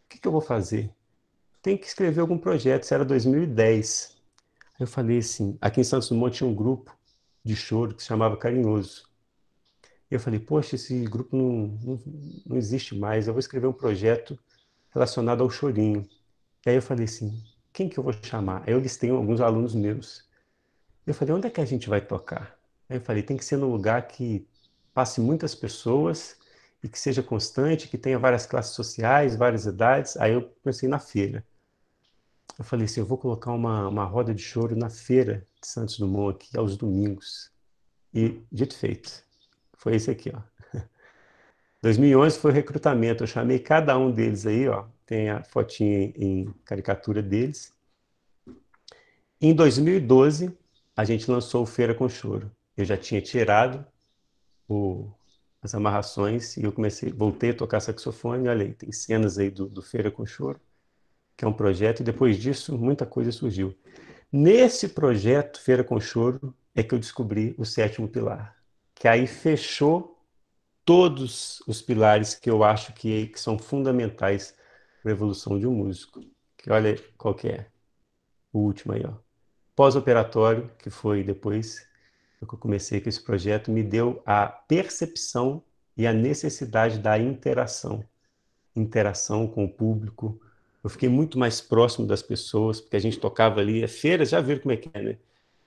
que, que eu vou fazer? Tem que escrever algum projeto. Isso era 2010. Aí eu falei assim, aqui em Santos Dumont tinha um grupo de choro que se chamava Carinhoso. E eu falei, poxa, esse grupo não, não, não existe mais. Eu vou escrever um projeto relacionado ao chorinho. E aí eu falei assim, quem que eu vou chamar? Aí eu listei alguns alunos meus. Eu falei, onde é que a gente vai tocar? Aí eu falei, tem que ser num lugar que passe muitas pessoas e que seja constante, que tenha várias classes sociais, várias idades. Aí eu pensei na feira. Eu falei assim, eu vou colocar uma, uma roda de choro na feira de Santos Dumont aqui aos domingos. E, dito feito, foi esse aqui, ó. 2011 foi o recrutamento. Eu chamei cada um deles aí, ó. Tem a fotinha em caricatura deles. Em 2012, a gente lançou o Feira com Choro. Eu já tinha tirado o, as amarrações e eu comecei, voltei a tocar saxofone. Olha aí, tem cenas aí do, do Feira com Choro, que é um projeto. E depois disso, muita coisa surgiu. Nesse projeto, Feira com Choro, é que eu descobri o sétimo pilar, que aí fechou todos os pilares que eu acho que, que são fundamentais para a evolução de um músico. Que olha qual que é. O último aí, ó. Pós-operatório, que foi depois que eu comecei com esse projeto, me deu a percepção e a necessidade da interação. Interação com o público. Eu fiquei muito mais próximo das pessoas, porque a gente tocava ali, é feira, já viram como é que é, né?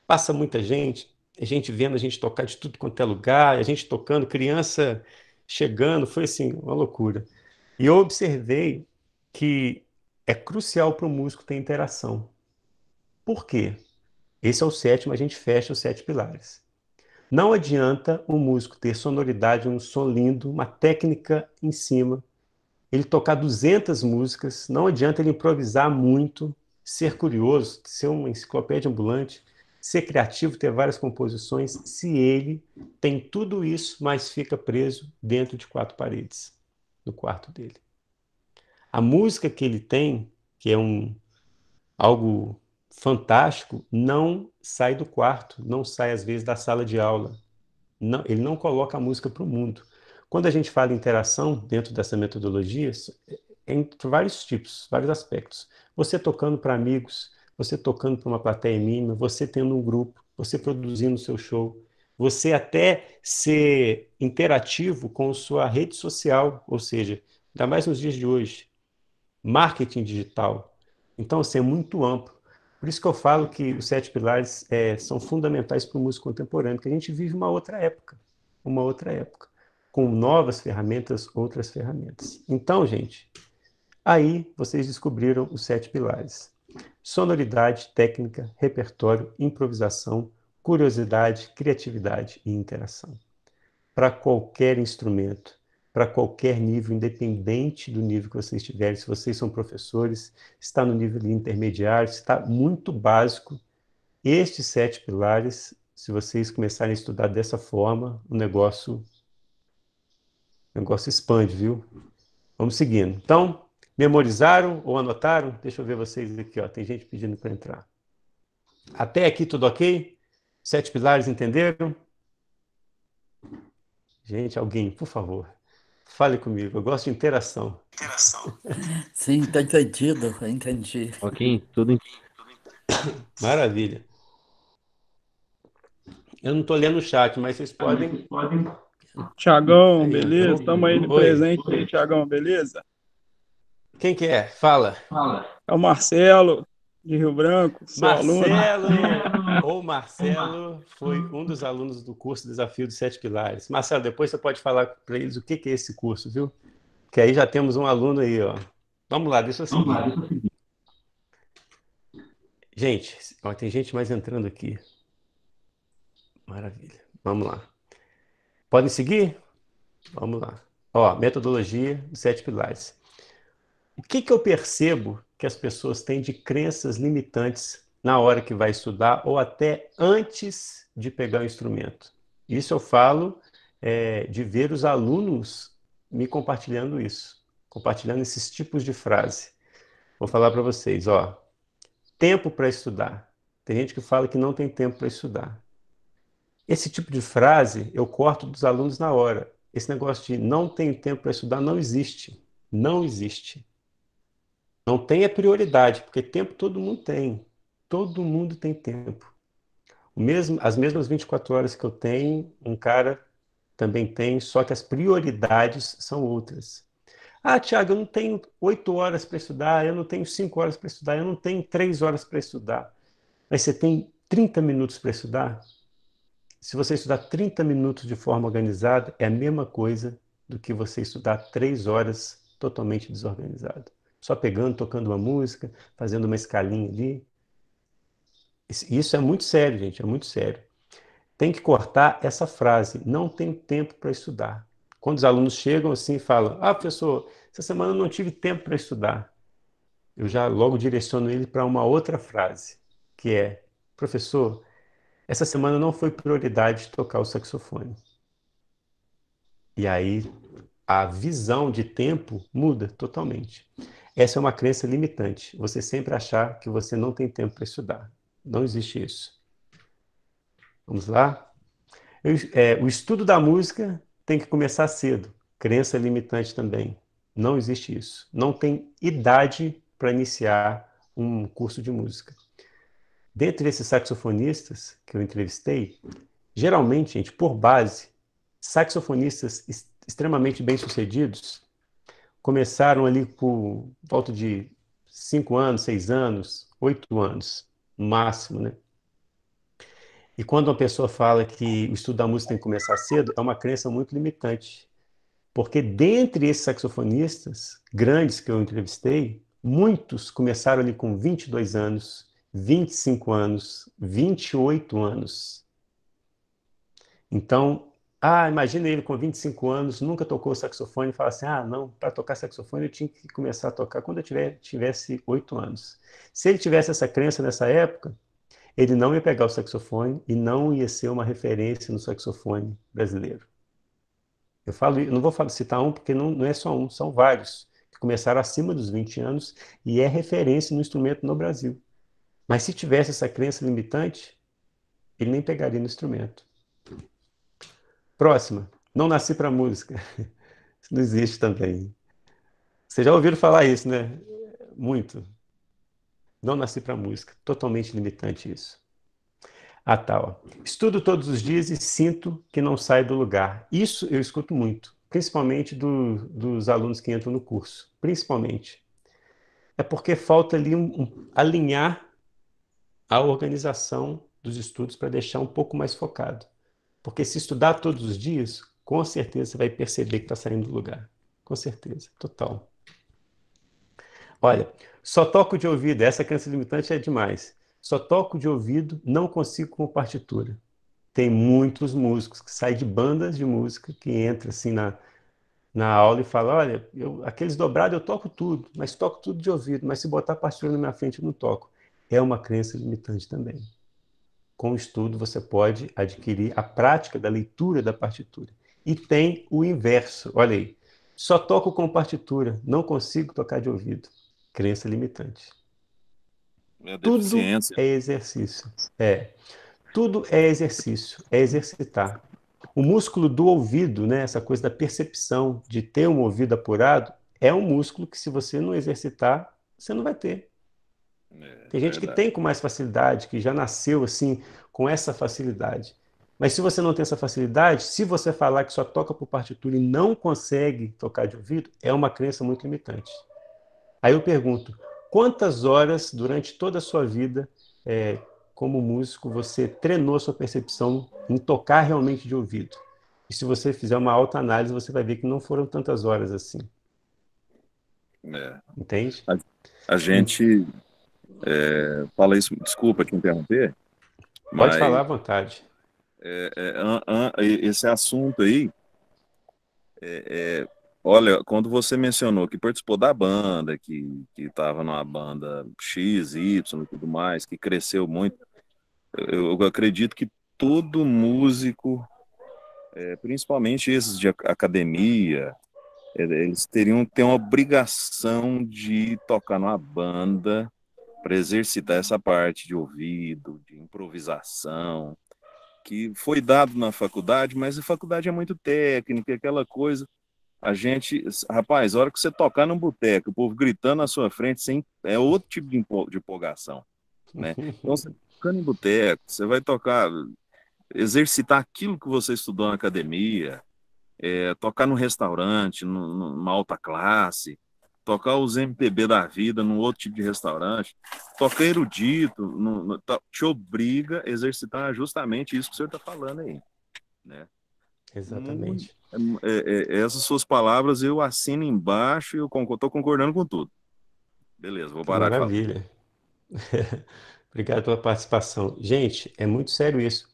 Passa muita gente, a gente vendo a gente tocar de tudo quanto é lugar, a gente tocando, criança chegando, foi assim, uma loucura. E eu observei que é crucial para o músico ter interação. Por quê? Esse é o sétimo, a gente fecha os sete pilares. Não adianta o músico ter sonoridade, um som lindo, uma técnica em cima, ele tocar 200 músicas, não adianta ele improvisar muito, ser curioso, ser uma enciclopédia ambulante ser criativo, ter várias composições, se ele tem tudo isso, mas fica preso dentro de quatro paredes no quarto dele. A música que ele tem, que é um algo fantástico, não sai do quarto, não sai às vezes da sala de aula. Não, ele não coloca a música para o mundo. Quando a gente fala em interação dentro dessa metodologia, é, é entre vários tipos, vários aspectos. Você tocando para amigos, você tocando para uma plateia mínima, você tendo um grupo, você produzindo o seu show, você até ser interativo com sua rede social, ou seja, ainda mais nos dias de hoje, marketing digital. Então, assim, é muito amplo. Por isso que eu falo que os sete pilares é, são fundamentais para o músico contemporâneo, que a gente vive uma outra época, uma outra época, com novas ferramentas, outras ferramentas. Então, gente, aí vocês descobriram os sete pilares sonoridade, técnica, repertório, improvisação, curiosidade, criatividade e interação. Para qualquer instrumento, para qualquer nível, independente do nível que vocês estiverem se vocês são professores, está no nível intermediário, está muito básico. Estes sete pilares, se vocês começarem a estudar dessa forma, o negócio, o negócio expande, viu? Vamos seguindo. Então, Memorizaram ou anotaram? Deixa eu ver vocês aqui, ó. tem gente pedindo para entrar. Até aqui tudo ok? Sete pilares entenderam? Gente, alguém, por favor, fale comigo. Eu gosto de interação. Interação. Sim, tá entendido, entendi. Ok, tudo entendido. Maravilha. Eu não estou lendo o chat, mas vocês podem. Tiagão, beleza? Estamos aí no presente, Tiagão, beleza? Quem que é? Fala. Fala. É o Marcelo, de Rio Branco. Marcelo! O Marcelo foi um dos alunos do curso Desafio dos Sete Pilares. Marcelo, depois você pode falar para eles o que, que é esse curso, viu? Que aí já temos um aluno aí, ó. Vamos lá, deixa eu seguir. Vamos lá, seguir. Gente, ó, tem gente mais entrando aqui. Maravilha. Vamos lá. Podem seguir? Vamos lá. Ó, metodologia dos sete pilares. O que, que eu percebo que as pessoas têm de crenças limitantes na hora que vai estudar ou até antes de pegar o instrumento? Isso eu falo é, de ver os alunos me compartilhando isso, compartilhando esses tipos de frase. Vou falar para vocês, ó, tempo para estudar. Tem gente que fala que não tem tempo para estudar. Esse tipo de frase eu corto dos alunos na hora. Esse negócio de não tem tempo para estudar não existe. Não existe. Não tem a prioridade, porque tempo todo mundo tem. Todo mundo tem tempo. O mesmo, as mesmas 24 horas que eu tenho, um cara também tem, só que as prioridades são outras. Ah, Tiago, eu não tenho 8 horas para estudar, eu não tenho 5 horas para estudar, eu não tenho 3 horas para estudar. Mas você tem 30 minutos para estudar? Se você estudar 30 minutos de forma organizada, é a mesma coisa do que você estudar 3 horas totalmente desorganizado só pegando, tocando uma música, fazendo uma escalinha ali. Isso é muito sério, gente, é muito sério. Tem que cortar essa frase, não tem tempo para estudar. Quando os alunos chegam assim e falam: Ah, professor, essa semana eu não tive tempo para estudar. Eu já logo direciono ele para uma outra frase, que é: Professor, essa semana não foi prioridade tocar o saxofone. E aí a visão de tempo muda totalmente. Essa é uma crença limitante. Você sempre achar que você não tem tempo para estudar. Não existe isso. Vamos lá? Eu, é, o estudo da música tem que começar cedo. Crença limitante também. Não existe isso. Não tem idade para iniciar um curso de música. Dentre esses saxofonistas que eu entrevistei, geralmente, gente, por base, saxofonistas extremamente bem-sucedidos começaram ali por volta de cinco anos, seis anos, oito anos, máximo, né? E quando uma pessoa fala que o estudo da música tem que começar cedo, é uma crença muito limitante. Porque dentre esses saxofonistas grandes que eu entrevistei, muitos começaram ali com 22 anos, 25 anos, 28 anos. Então, ah, imagina ele com 25 anos, nunca tocou saxofone e fala assim: ah, não, para tocar saxofone eu tinha que começar a tocar quando eu tiver, tivesse 8 anos. Se ele tivesse essa crença nessa época, ele não ia pegar o saxofone e não ia ser uma referência no saxofone brasileiro. Eu falo, eu não vou citar um porque não, não é só um, são vários que começaram acima dos 20 anos e é referência no instrumento no Brasil. Mas se tivesse essa crença limitante, ele nem pegaria no instrumento. Próxima. Não nasci para música. Isso não existe também. Vocês já ouviram falar isso, né? Muito. Não nasci para música. Totalmente limitante isso. Ah, tá. Estudo todos os dias e sinto que não saio do lugar. Isso eu escuto muito, principalmente do, dos alunos que entram no curso. Principalmente. É porque falta ali um, um, alinhar a organização dos estudos para deixar um pouco mais focado. Porque se estudar todos os dias, com certeza você vai perceber que está saindo do lugar. Com certeza, total. Olha, só toco de ouvido, essa crença limitante é demais. Só toco de ouvido, não consigo com partitura. Tem muitos músicos que saem de bandas de música, que entram assim na, na aula e fala: olha, eu, aqueles dobrados eu toco tudo, mas toco tudo de ouvido, mas se botar a partitura na minha frente eu não toco. É uma crença limitante também com o estudo você pode adquirir a prática da leitura da partitura. E tem o inverso, olha aí. Só toco com partitura, não consigo tocar de ouvido. Crença limitante. É Tudo é exercício. É. Tudo é exercício, é exercitar. O músculo do ouvido, né, essa coisa da percepção de ter um ouvido apurado, é um músculo que se você não exercitar, você não vai ter. É, tem gente que tem com mais facilidade, que já nasceu assim, com essa facilidade. Mas se você não tem essa facilidade, se você falar que só toca por partitura e não consegue tocar de ouvido, é uma crença muito limitante. Aí eu pergunto: quantas horas durante toda a sua vida, é, como músico, você treinou sua percepção em tocar realmente de ouvido? E se você fizer uma alta análise, você vai ver que não foram tantas horas assim. É. Entende? A, a gente é, fala isso, desculpa te interromper. Pode falar à vontade. É, é, an, an, esse assunto aí, é, é, olha, quando você mencionou que participou da banda, que estava numa banda X, Y e tudo mais, que cresceu muito, eu, eu acredito que todo músico, é, principalmente esses de academia, eles teriam ter uma obrigação de tocar numa banda para exercitar essa parte de ouvido, de improvisação, que foi dado na faculdade, mas a faculdade é muito técnica, é aquela coisa. A gente, rapaz, a hora que você tocar num boteco, o povo gritando na sua frente, sem, é outro tipo de empolgação, né? Então, você tá tocando em boteco, você vai tocar, exercitar aquilo que você estudou na academia, é, tocar no restaurante, numa alta classe, tocar os MPB da vida num outro tipo de restaurante, tocar erudito, no, no, te obriga a exercitar justamente isso que o senhor está falando aí, né? Exatamente. É, é, é, essas suas palavras eu assino embaixo e eu estou concordando com tudo. Beleza, vou parar Maravilha. Obrigado pela participação. Gente, é muito sério isso.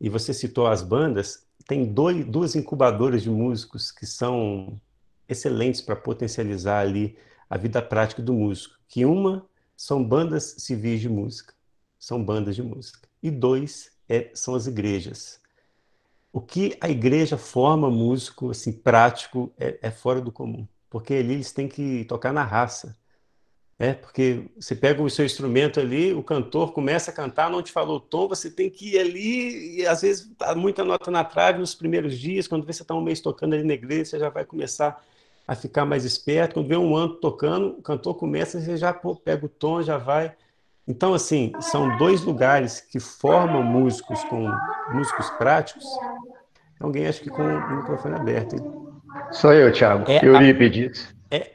E você citou as bandas, tem dois, duas incubadoras de músicos que são excelentes para potencializar ali a vida prática do músico, que uma são bandas civis de música, são bandas de música, e dois é, são as igrejas. O que a igreja forma músico assim prático é, é fora do comum, porque ali eles têm que tocar na raça, é, porque você pega o seu instrumento ali, o cantor começa a cantar, não te falou o tom, você tem que ir ali, e às vezes tá muita nota na trave nos primeiros dias, quando você está um mês tocando ali na igreja, você já vai começar a ficar mais esperto. Quando vê um ano tocando, o cantor começa, você já pô, pega o tom, já vai. Então, assim, são dois lugares que formam músicos com músicos práticos. Alguém acho que com o microfone aberto. Sou eu, Thiago. É eu a... ia É,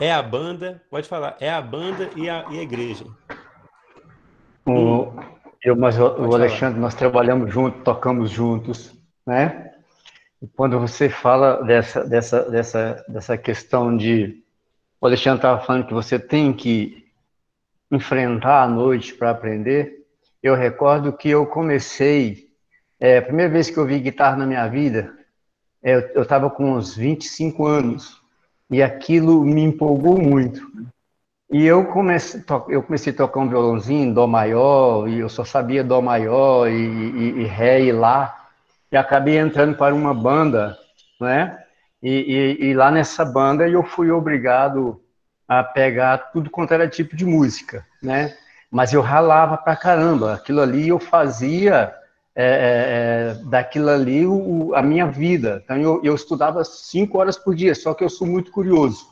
é a banda, pode falar, é a banda e a, e a igreja. O, eu, mas o, o Alexandre, falar. nós trabalhamos juntos, tocamos juntos, né? quando você fala dessa, dessa, dessa, dessa questão de. O Alexandre estava falando que você tem que enfrentar a noite para aprender. Eu recordo que eu comecei. É, a primeira vez que eu vi guitarra na minha vida, é, eu estava com uns 25 anos. E aquilo me empolgou muito. E eu comecei, eu comecei a tocar um violãozinho Dó maior, e eu só sabia Dó maior, e, e, e Ré e Lá e acabei entrando para uma banda, né? E, e, e lá nessa banda eu fui obrigado a pegar tudo quanto era tipo de música, né? Mas eu ralava pra caramba. Aquilo ali eu fazia é, é, é daquilo ali o, a minha vida. Então eu, eu, estudava cinco horas por dia, só que eu sou muito curioso.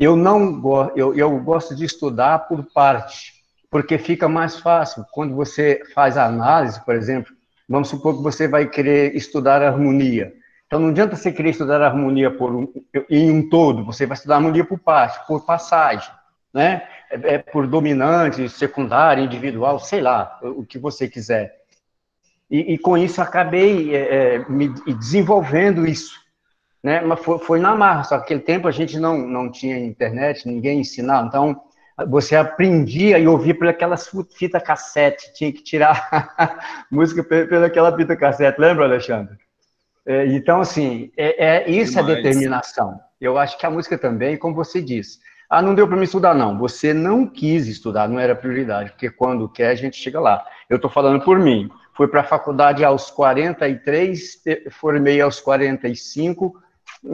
Eu não eu, eu gosto de estudar por parte, porque fica mais fácil. Quando você faz análise, por exemplo, Vamos supor que você vai querer estudar harmonia. Então não adianta você querer estudar harmonia por um, em um todo, você vai estudar harmonia por parte, por passagem, né? É, é por dominante, secundário, individual, sei lá, o que você quiser. E, e com isso acabei é, é me desenvolvendo isso, né? Mas foi, foi na marra, só que aquele tempo a gente não não tinha internet, ninguém ensinava, então você aprendia e ouvia por aquelas fita cassete, tinha que tirar música pelaquela fita cassete, lembra, Alexandre? É, então, assim, é, é isso é Demais. é determinação. Eu acho que a música também, como você disse, ah, não deu para me estudar, não. Você não quis estudar, não era prioridade, porque quando quer, a gente chega lá. Eu estou falando por mim. Fui para a faculdade aos 43, formei aos 45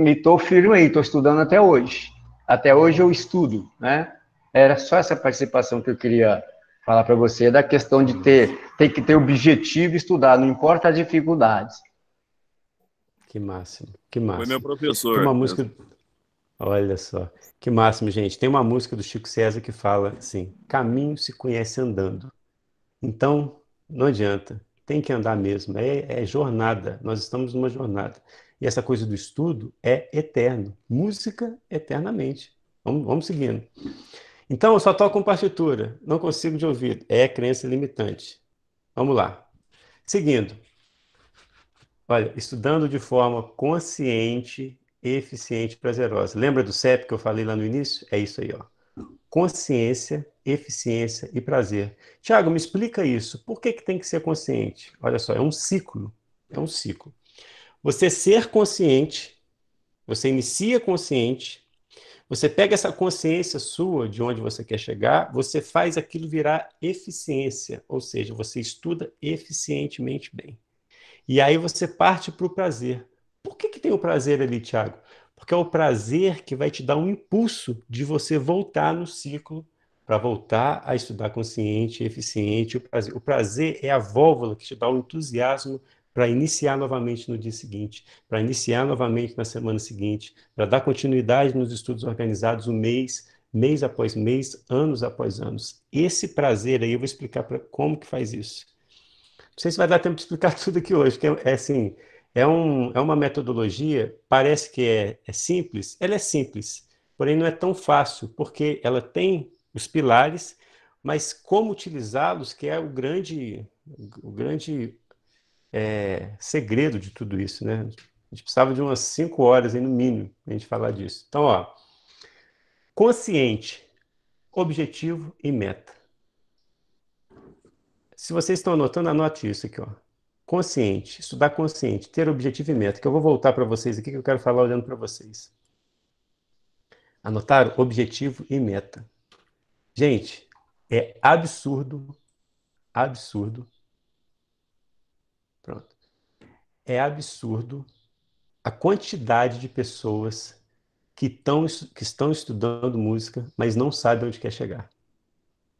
e estou firme aí, estou estudando até hoje. Até hoje eu estudo, né? Era só essa participação que eu queria falar para você, da questão de ter, tem que ter objetivo estudar, não importa as dificuldades. Que máximo, que máximo. Foi meu professor. Tem uma música. Olha só, que máximo, gente. Tem uma música do Chico César que fala assim: caminho se conhece andando. Então, não adianta, tem que andar mesmo. É, é jornada, nós estamos numa jornada. E essa coisa do estudo é eterno. Música eternamente. Vamos, vamos seguindo. Então, eu só toco com partitura, não consigo de ouvido. É crença limitante. Vamos lá. Seguindo. Olha, estudando de forma consciente, eficiente e prazerosa. Lembra do CEP que eu falei lá no início? É isso aí, ó. Consciência, eficiência e prazer. Tiago, me explica isso. Por que, que tem que ser consciente? Olha só, é um ciclo. É um ciclo. Você ser consciente, você inicia consciente, você pega essa consciência sua de onde você quer chegar, você faz aquilo virar eficiência, ou seja, você estuda eficientemente bem. E aí você parte para o prazer. Por que, que tem o prazer ali, Tiago? Porque é o prazer que vai te dar um impulso de você voltar no ciclo para voltar a estudar consciente, eficiente. O prazer. o prazer é a válvula que te dá o entusiasmo para iniciar novamente no dia seguinte, para iniciar novamente na semana seguinte, para dar continuidade nos estudos organizados o mês, mês após mês, anos após anos. Esse prazer aí eu vou explicar como que faz isso. Não sei se vai dar tempo de explicar tudo aqui hoje, que é, é assim, é, um, é uma metodologia, parece que é, é simples, ela é simples, porém não é tão fácil, porque ela tem os pilares, mas como utilizá-los que é o grande, o grande é, segredo de tudo isso, né? A gente precisava de umas cinco horas aí no mínimo a gente falar disso. Então, ó, consciente, objetivo e meta. Se vocês estão anotando, anote isso aqui, ó. Consciente, estudar consciente, ter objetivo e meta, que eu vou voltar para vocês aqui que eu quero falar olhando para vocês. Anotaram? Objetivo e meta. Gente, é absurdo, absurdo Pronto. É absurdo a quantidade de pessoas que, tão, que estão estudando música, mas não sabem onde quer chegar.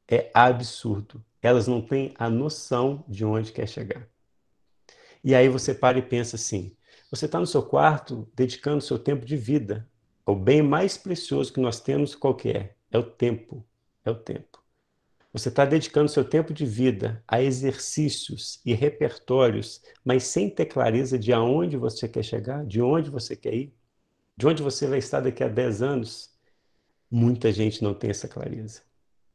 É absurdo. Elas não têm a noção de onde quer chegar. E aí você para e pensa assim: você está no seu quarto dedicando seu tempo de vida ao bem mais precioso que nós temos, qual que é? É o tempo. É o tempo. Você está dedicando seu tempo de vida a exercícios e repertórios, mas sem ter clareza de aonde você quer chegar, de onde você quer ir, de onde você vai estar daqui a 10 anos. Muita gente não tem essa clareza.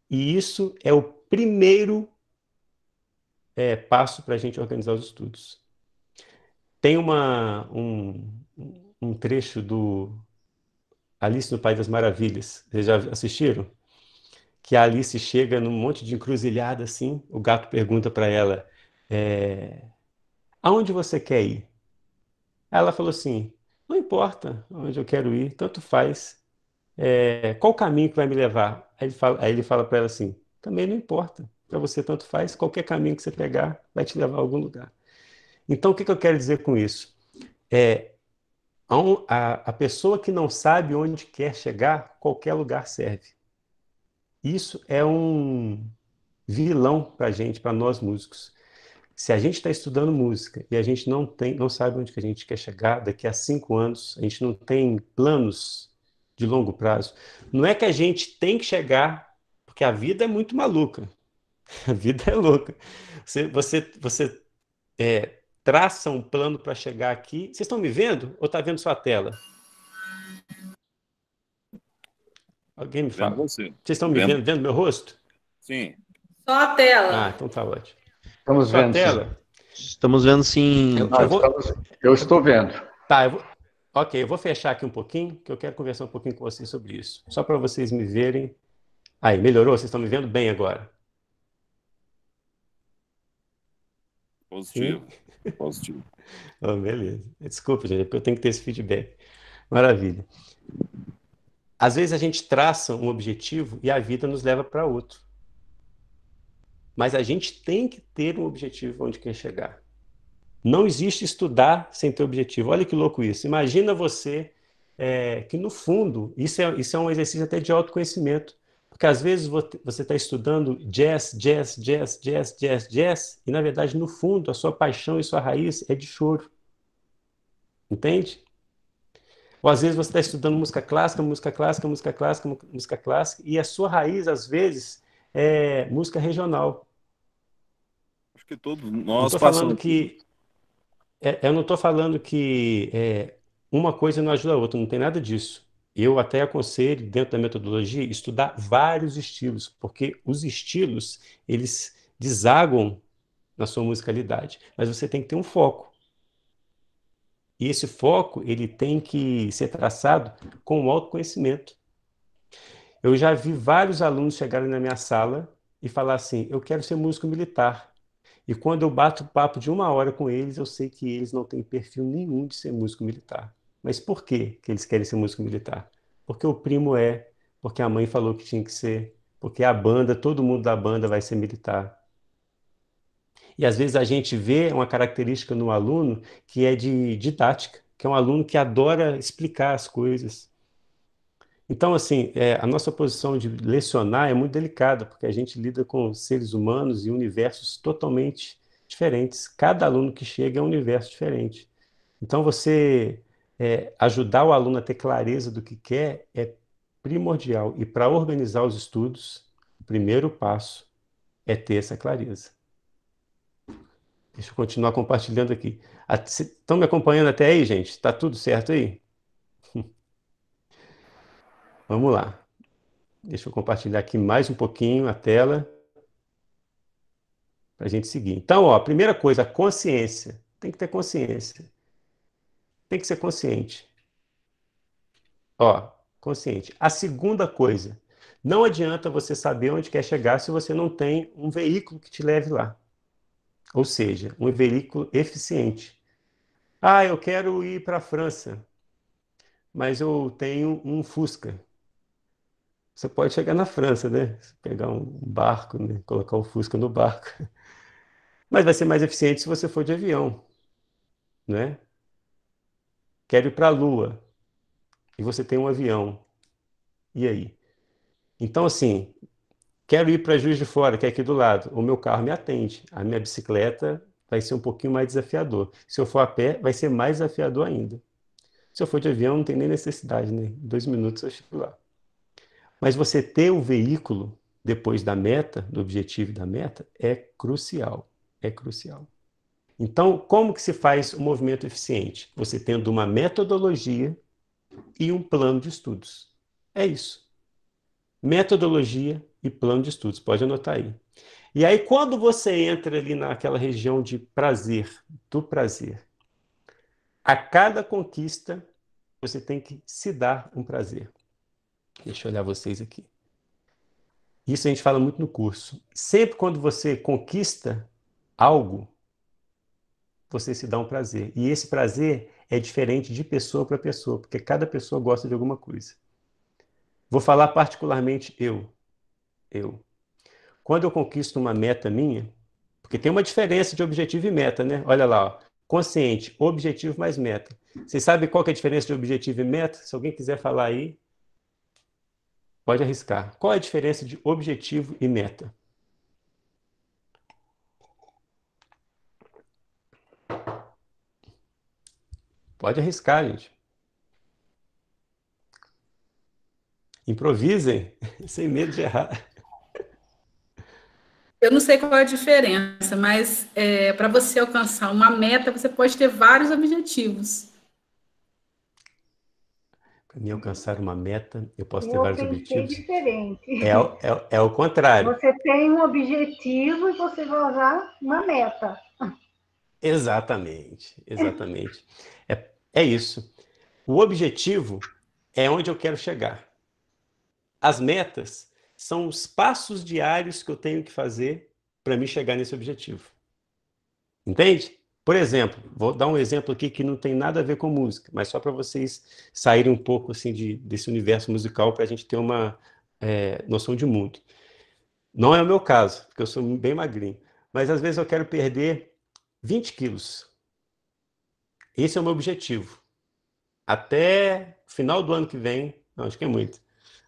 E isso é o primeiro é, passo para a gente organizar os estudos. Tem uma, um, um trecho do Alice no País das Maravilhas. Vocês já assistiram? que a Alice chega num monte de encruzilhada assim, o gato pergunta para ela: é, aonde você quer ir? Ela falou assim: não importa onde eu quero ir, tanto faz. É, qual o caminho que vai me levar? Aí ele fala, para ela assim: também não importa, para você tanto faz, qualquer caminho que você pegar vai te levar a algum lugar. Então, o que, que eu quero dizer com isso? É, a, a pessoa que não sabe onde quer chegar, qualquer lugar serve. Isso é um vilão para gente, para nós músicos. Se a gente está estudando música e a gente não tem, não sabe onde que a gente quer chegar daqui a cinco anos, a gente não tem planos de longo prazo. Não é que a gente tem que chegar, porque a vida é muito maluca. A vida é louca. Você, você, você é, traça um plano para chegar aqui. Vocês estão me vendo ou está vendo sua tela? Alguém me fala. Vendo você. Vocês estão me vendo. vendo, vendo meu rosto? Sim. Só a tela. Ah, então tá ótimo. Estamos Só vendo. A tela. Sim. Estamos vendo sim. Eu, ah, eu, vou... eu estou vendo. Tá, eu vou... ok, eu vou fechar aqui um pouquinho, que eu quero conversar um pouquinho com vocês sobre isso. Só para vocês me verem. Aí, melhorou? Vocês estão me vendo bem agora? Positivo. Sim? Positivo. oh, beleza. Desculpa, gente, é porque eu tenho que ter esse feedback. Maravilha. Às vezes a gente traça um objetivo e a vida nos leva para outro. Mas a gente tem que ter um objetivo onde quer chegar. Não existe estudar sem ter objetivo. Olha que louco isso. Imagina você é, que, no fundo, isso é, isso é um exercício até de autoconhecimento. Porque às vezes você está estudando jazz, jazz, jazz, jazz, jazz, jazz, e na verdade, no fundo, a sua paixão e sua raiz é de choro. Entende? Ou às vezes você está estudando música clássica, música clássica, música clássica, música clássica, e a sua raiz, às vezes, é música regional. Acho que todos nós passamos. Que, é, eu não estou falando que é, uma coisa não ajuda a outra, não tem nada disso. Eu até aconselho, dentro da metodologia, estudar vários estilos, porque os estilos, eles desagam na sua musicalidade. Mas você tem que ter um foco. E esse foco ele tem que ser traçado com o autoconhecimento. Eu já vi vários alunos chegarem na minha sala e falar assim: eu quero ser músico militar. E quando eu bato papo de uma hora com eles, eu sei que eles não têm perfil nenhum de ser músico militar. Mas por que que eles querem ser músico militar? Porque o primo é, porque a mãe falou que tinha que ser, porque a banda, todo mundo da banda vai ser militar. E às vezes a gente vê uma característica no aluno que é de didática, que é um aluno que adora explicar as coisas. Então, assim, é, a nossa posição de lecionar é muito delicada, porque a gente lida com seres humanos e universos totalmente diferentes. Cada aluno que chega é um universo diferente. Então, você é, ajudar o aluno a ter clareza do que quer é primordial. E para organizar os estudos, o primeiro passo é ter essa clareza. Deixa eu continuar compartilhando aqui. Estão me acompanhando até aí, gente? Está tudo certo aí? Vamos lá. Deixa eu compartilhar aqui mais um pouquinho a tela para a gente seguir. Então, ó, a primeira coisa, a consciência. Tem que ter consciência. Tem que ser consciente. Ó, consciente. A segunda coisa, não adianta você saber onde quer chegar se você não tem um veículo que te leve lá ou seja, um veículo eficiente. Ah, eu quero ir para a França, mas eu tenho um Fusca. Você pode chegar na França, né? Pegar um barco, né? colocar o Fusca no barco. Mas vai ser mais eficiente se você for de avião, né? Quero ir para a Lua e você tem um avião. E aí? Então, assim, Quero ir para Juiz de Fora, que é aqui do lado. O meu carro me atende. A minha bicicleta vai ser um pouquinho mais desafiador. Se eu for a pé, vai ser mais desafiador ainda. Se eu for de avião, não tem nem necessidade, né? dois minutos eu chego lá. Mas você ter o veículo depois da meta, do objetivo da meta, é crucial. É crucial. Então, como que se faz o um movimento eficiente? Você tendo uma metodologia e um plano de estudos. É isso. Metodologia, e plano de estudos. Pode anotar aí. E aí, quando você entra ali naquela região de prazer, do prazer, a cada conquista você tem que se dar um prazer. Deixa eu olhar vocês aqui. Isso a gente fala muito no curso. Sempre quando você conquista algo, você se dá um prazer. E esse prazer é diferente de pessoa para pessoa, porque cada pessoa gosta de alguma coisa. Vou falar particularmente eu eu. Quando eu conquisto uma meta minha, porque tem uma diferença de objetivo e meta, né? Olha lá, ó. consciente, objetivo mais meta. Vocês sabem qual é a diferença de objetivo e meta? Se alguém quiser falar aí, pode arriscar. Qual é a diferença de objetivo e meta? Pode arriscar, gente. Improvisem, sem medo de errar. Eu não sei qual é a diferença, mas é, para você alcançar uma meta, você pode ter vários objetivos. Para mim alcançar uma meta, eu posso eu ter vários objetivos. Diferente. É, é, é, é o contrário. Você tem um objetivo e você vai usar uma meta. Exatamente, exatamente. É, é isso. O objetivo é onde eu quero chegar. As metas são os passos diários que eu tenho que fazer para me chegar nesse objetivo. Entende? Por exemplo, vou dar um exemplo aqui que não tem nada a ver com música, mas só para vocês saírem um pouco assim de, desse universo musical para a gente ter uma é, noção de mundo. Não é o meu caso, porque eu sou bem magrinho, mas às vezes eu quero perder 20 quilos. Esse é o meu objetivo. Até final do ano que vem, não, acho que é muito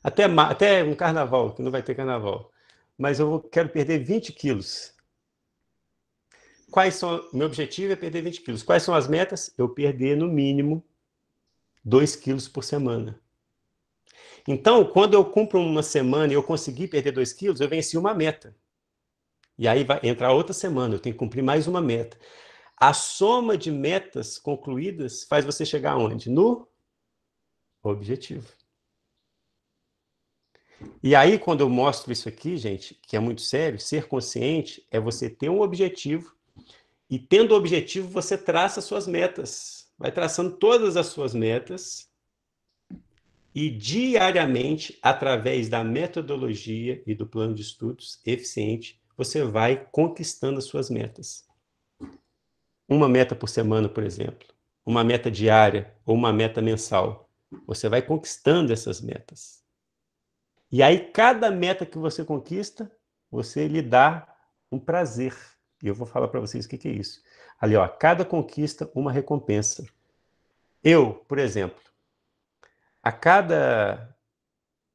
até, até um carnaval, que não vai ter carnaval, mas eu vou, quero perder 20 quilos. Quais são, meu objetivo é perder 20 quilos. Quais são as metas? Eu perder, no mínimo, 2 quilos por semana. Então, quando eu cumpro uma semana e eu consegui perder 2 quilos, eu venci uma meta. E aí vai entrar outra semana, eu tenho que cumprir mais uma meta. A soma de metas concluídas faz você chegar aonde? No objetivo. E aí, quando eu mostro isso aqui, gente, que é muito sério, ser consciente é você ter um objetivo e, tendo o objetivo, você traça suas metas. Vai traçando todas as suas metas e, diariamente, através da metodologia e do plano de estudos eficiente, você vai conquistando as suas metas. Uma meta por semana, por exemplo, uma meta diária ou uma meta mensal. Você vai conquistando essas metas. E aí, cada meta que você conquista, você lhe dá um prazer. E eu vou falar para vocês o que, que é isso. Ali, ó, cada conquista, uma recompensa. Eu, por exemplo, a cada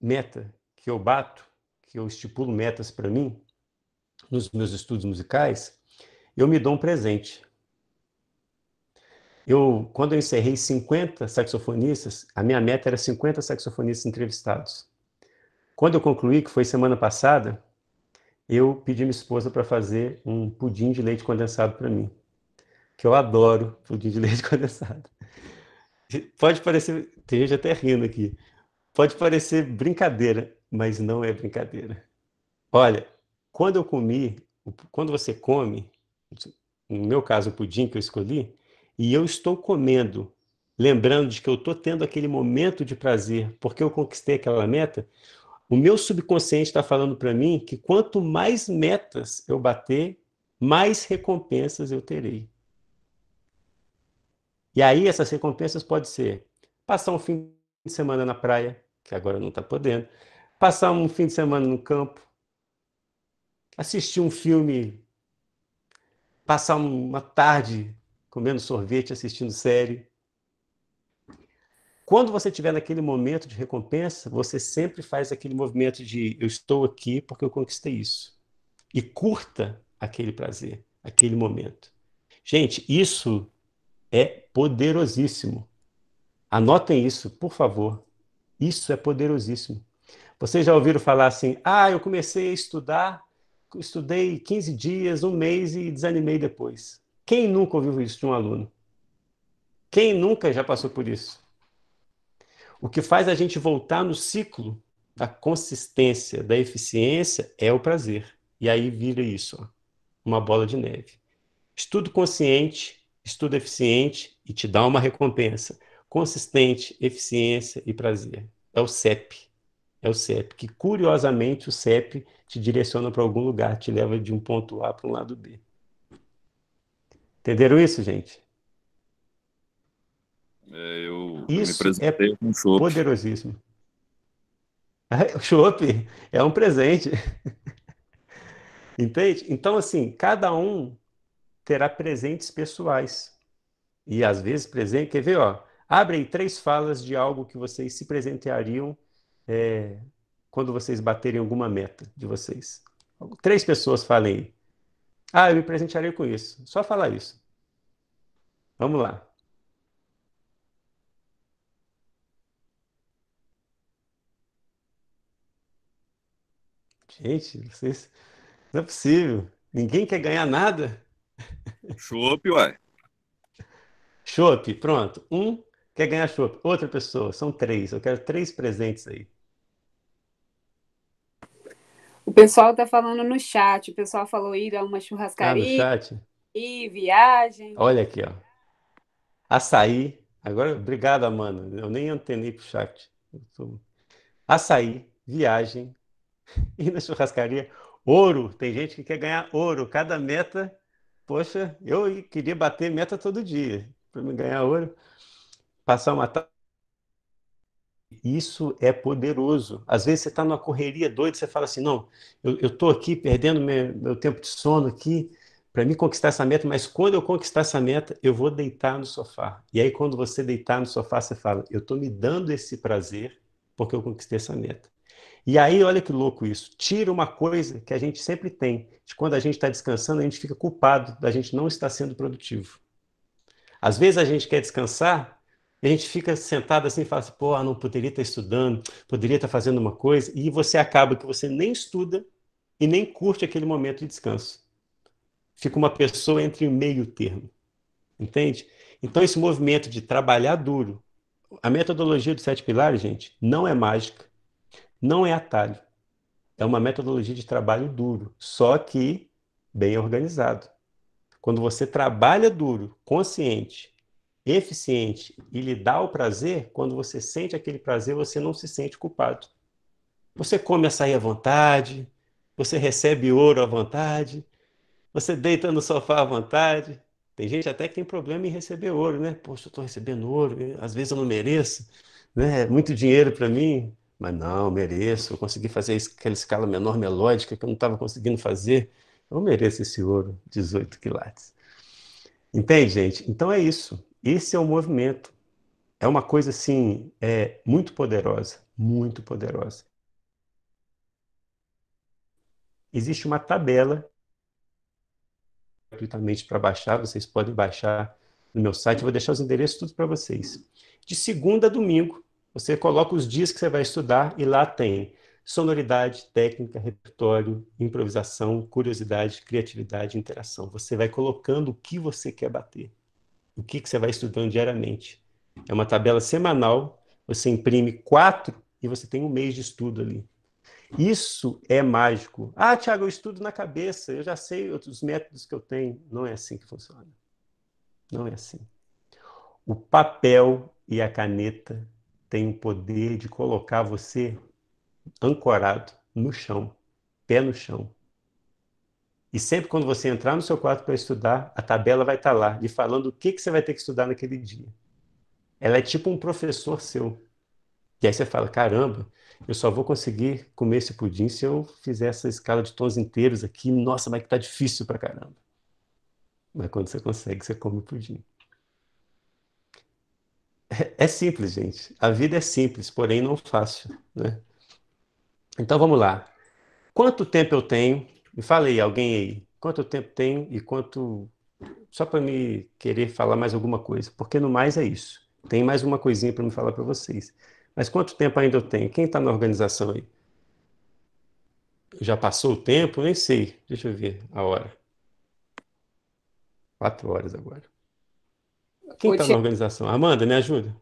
meta que eu bato, que eu estipulo metas para mim, nos meus estudos musicais, eu me dou um presente. Eu, quando eu encerrei 50 saxofonistas, a minha meta era 50 saxofonistas entrevistados. Quando eu concluí, que foi semana passada, eu pedi minha esposa para fazer um pudim de leite condensado para mim, que eu adoro pudim de leite condensado. Pode parecer, tem gente até rindo aqui, pode parecer brincadeira, mas não é brincadeira. Olha, quando eu comi, quando você come, no meu caso o pudim que eu escolhi, e eu estou comendo, lembrando de que eu estou tendo aquele momento de prazer, porque eu conquistei aquela meta, o meu subconsciente está falando para mim que quanto mais metas eu bater, mais recompensas eu terei. E aí essas recompensas pode ser passar um fim de semana na praia, que agora não está podendo, passar um fim de semana no campo, assistir um filme, passar uma tarde comendo sorvete, assistindo série, quando você estiver naquele momento de recompensa, você sempre faz aquele movimento de eu estou aqui porque eu conquistei isso. E curta aquele prazer, aquele momento. Gente, isso é poderosíssimo. Anotem isso, por favor. Isso é poderosíssimo. Vocês já ouviram falar assim: ah, eu comecei a estudar, estudei 15 dias, um mês e desanimei depois. Quem nunca ouviu isso de um aluno? Quem nunca já passou por isso? O que faz a gente voltar no ciclo da consistência, da eficiência, é o prazer. E aí vira isso, ó, uma bola de neve. Estudo consciente, estudo eficiente e te dá uma recompensa. Consistente, eficiência e prazer. É o CEP. É o CEP, que curiosamente o CEP te direciona para algum lugar, te leva de um ponto A para um lado B. Entenderam isso, gente? É, eu, Isso eu é poderosíssimo. O é, chopp é um presente. Entende? Então, assim, cada um terá presentes pessoais. E às vezes presente, quer ver, ó, abrem três falas de algo que vocês se presenteariam é, quando vocês baterem alguma meta de vocês. Três pessoas falem, ah, eu me presentearia com isso. Só falar isso. Vamos lá. Gente, Não é possível. Ninguém quer ganhar nada. Chope, uai. Chope, pronto. Um quer ganhar chope. Outra pessoa, são três. Eu quero três presentes aí. O pessoal tá falando no chat. O pessoal falou ir a uma tá churrascaria. Ah, no chat. E viagem. Olha aqui, ó. Açaí. Agora, obrigado, Amanda. Eu nem antenei pro chat. Tô... Açaí, viagem, E na churrascaria, ouro. Tem gente que quer ganhar ouro. Cada meta, poxa, eu queria bater meta todo dia para me ganhar ouro. Passar uma isso é poderoso. Às vezes você está numa correria doida, você fala assim, não, eu estou aqui perdendo meu, meu, tempo de sono aqui para me conquistar essa meta, mas quando eu conquistar essa meta, eu vou deitar no sofá. E aí quando você deitar no sofá, você fala, eu estou me dando esse prazer porque eu conquistei essa meta. E aí, olha que louco isso. Tira uma coisa que a gente sempre tem. De quando a gente está descansando, a gente fica culpado da gente não estar sendo produtivo. Às vezes a gente quer descansar e a gente fica sentado assim e fala assim, pô, ah, não poderia estar estudando, poderia estar fazendo uma coisa, e você acaba que você nem estuda e nem curte aquele momento de descanso. Fica uma pessoa entre o meio termo. Entende? Então, esse movimento de trabalhar duro, a metodologia dos sete pilares, gente, não é mágica não é atalho. É uma metodologia de trabalho duro, só que bem organizado. Quando você trabalha duro, consciente, eficiente e lhe dá o prazer, quando você sente aquele prazer, você não se sente culpado. Você come açaí à vontade, você recebe ouro à vontade, você deita no sofá à vontade. Tem gente até que tem problema em receber ouro, né? Poxa, eu estou recebendo ouro, às vezes eu não mereço, né? É muito dinheiro para mim. Mas não, mereço, eu consegui fazer aquela escala menor melódica que eu não estava conseguindo fazer. Eu mereço esse ouro, 18 quilates. Entende, gente? Então é isso. Esse é o movimento. É uma coisa assim, é muito poderosa, muito poderosa. Existe uma tabela gratuitamente para baixar, vocês podem baixar no meu site, eu vou deixar os endereços tudo para vocês. De segunda a domingo, você coloca os dias que você vai estudar e lá tem sonoridade, técnica, repertório, improvisação, curiosidade, criatividade, interação. Você vai colocando o que você quer bater, o que, que você vai estudando diariamente. É uma tabela semanal, você imprime quatro e você tem um mês de estudo ali. Isso é mágico. Ah, Tiago, eu estudo na cabeça, eu já sei os métodos que eu tenho. Não é assim que funciona. Não é assim. O papel e a caneta tem o poder de colocar você ancorado no chão, pé no chão. E sempre quando você entrar no seu quarto para estudar, a tabela vai estar tá lá, lhe falando o que, que você vai ter que estudar naquele dia. Ela é tipo um professor seu. E aí você fala: caramba, eu só vou conseguir comer esse pudim se eu fizer essa escala de tons inteiros aqui. Nossa, mas que tá difícil pra caramba. Mas quando você consegue, você come o pudim. É, é simples, gente. A vida é simples, porém não fácil. Né? Então vamos lá. Quanto tempo eu tenho? Me fala aí, alguém aí. Quanto tempo tenho e quanto. Só para me querer falar mais alguma coisa, porque no mais é isso. Tem mais uma coisinha para me falar para vocês. Mas quanto tempo ainda eu tenho? Quem está na organização aí? Já passou o tempo? Nem sei. Deixa eu ver a hora. Quatro horas agora. Quem está na organização? Amanda, me ajuda.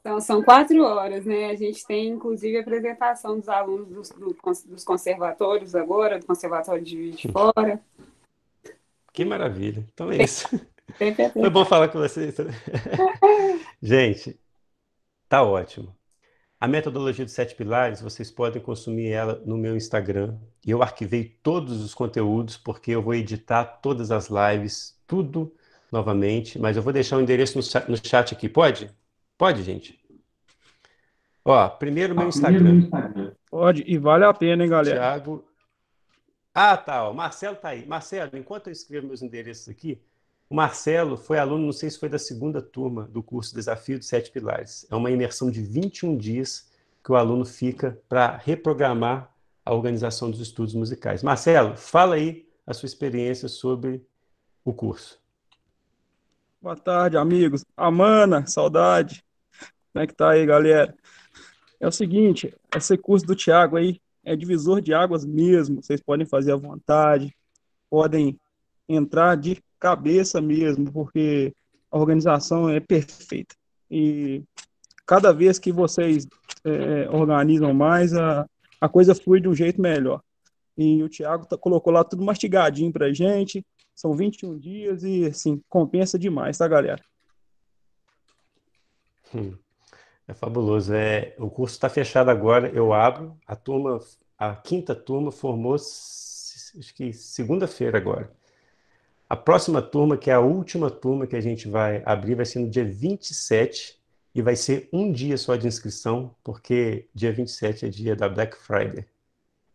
Então, são quatro horas, né? A gente tem, inclusive, a apresentação dos alunos dos, dos conservatórios agora, do Conservatório de Juiz de Fora. Que maravilha. Então é isso. Foi bom falar com vocês. gente, tá ótimo. A metodologia dos sete pilares, vocês podem consumir ela no meu Instagram. E eu arquivei todos os conteúdos, porque eu vou editar todas as lives, tudo novamente, mas eu vou deixar o endereço no, chat, aqui, pode? Pode, gente? Ó, primeiro ah, meu Instagram. Pode, e vale a pena, hein, galera? Thiago. Ah, tá, ó, o Marcelo tá aí. Marcelo, enquanto eu escrevo meus endereços aqui, o Marcelo foi aluno, não sei se foi da segunda turma do curso Desafio dos Sete Pilares. É uma imersão de 21 dias que o aluno fica para reprogramar a organização dos estudos musicais. Marcelo, fala aí a sua experiência sobre o curso. Boa tarde, amigos. Amana, saudade. Como é que tá aí, galera? É o seguinte, esse curso do Thiago aí é divisor de águas mesmo. Vocês podem fazer à vontade, podem entrar de cabeça mesmo, porque a organização é perfeita. E cada vez que vocês é, organizam mais, a, a coisa flui de um jeito melhor. E o Thiago tá, colocou lá tudo mastigadinho pra gente, são 21 dias e, assim, compensa demais, tá, galera? Hum, é fabuloso. É, o curso está fechado agora, eu abro. A turma, a quinta turma formou, acho que segunda-feira agora. A próxima turma, que é a última turma que a gente vai abrir, vai ser no dia 27 e vai ser um dia só de inscrição, porque dia 27 é dia da Black Friday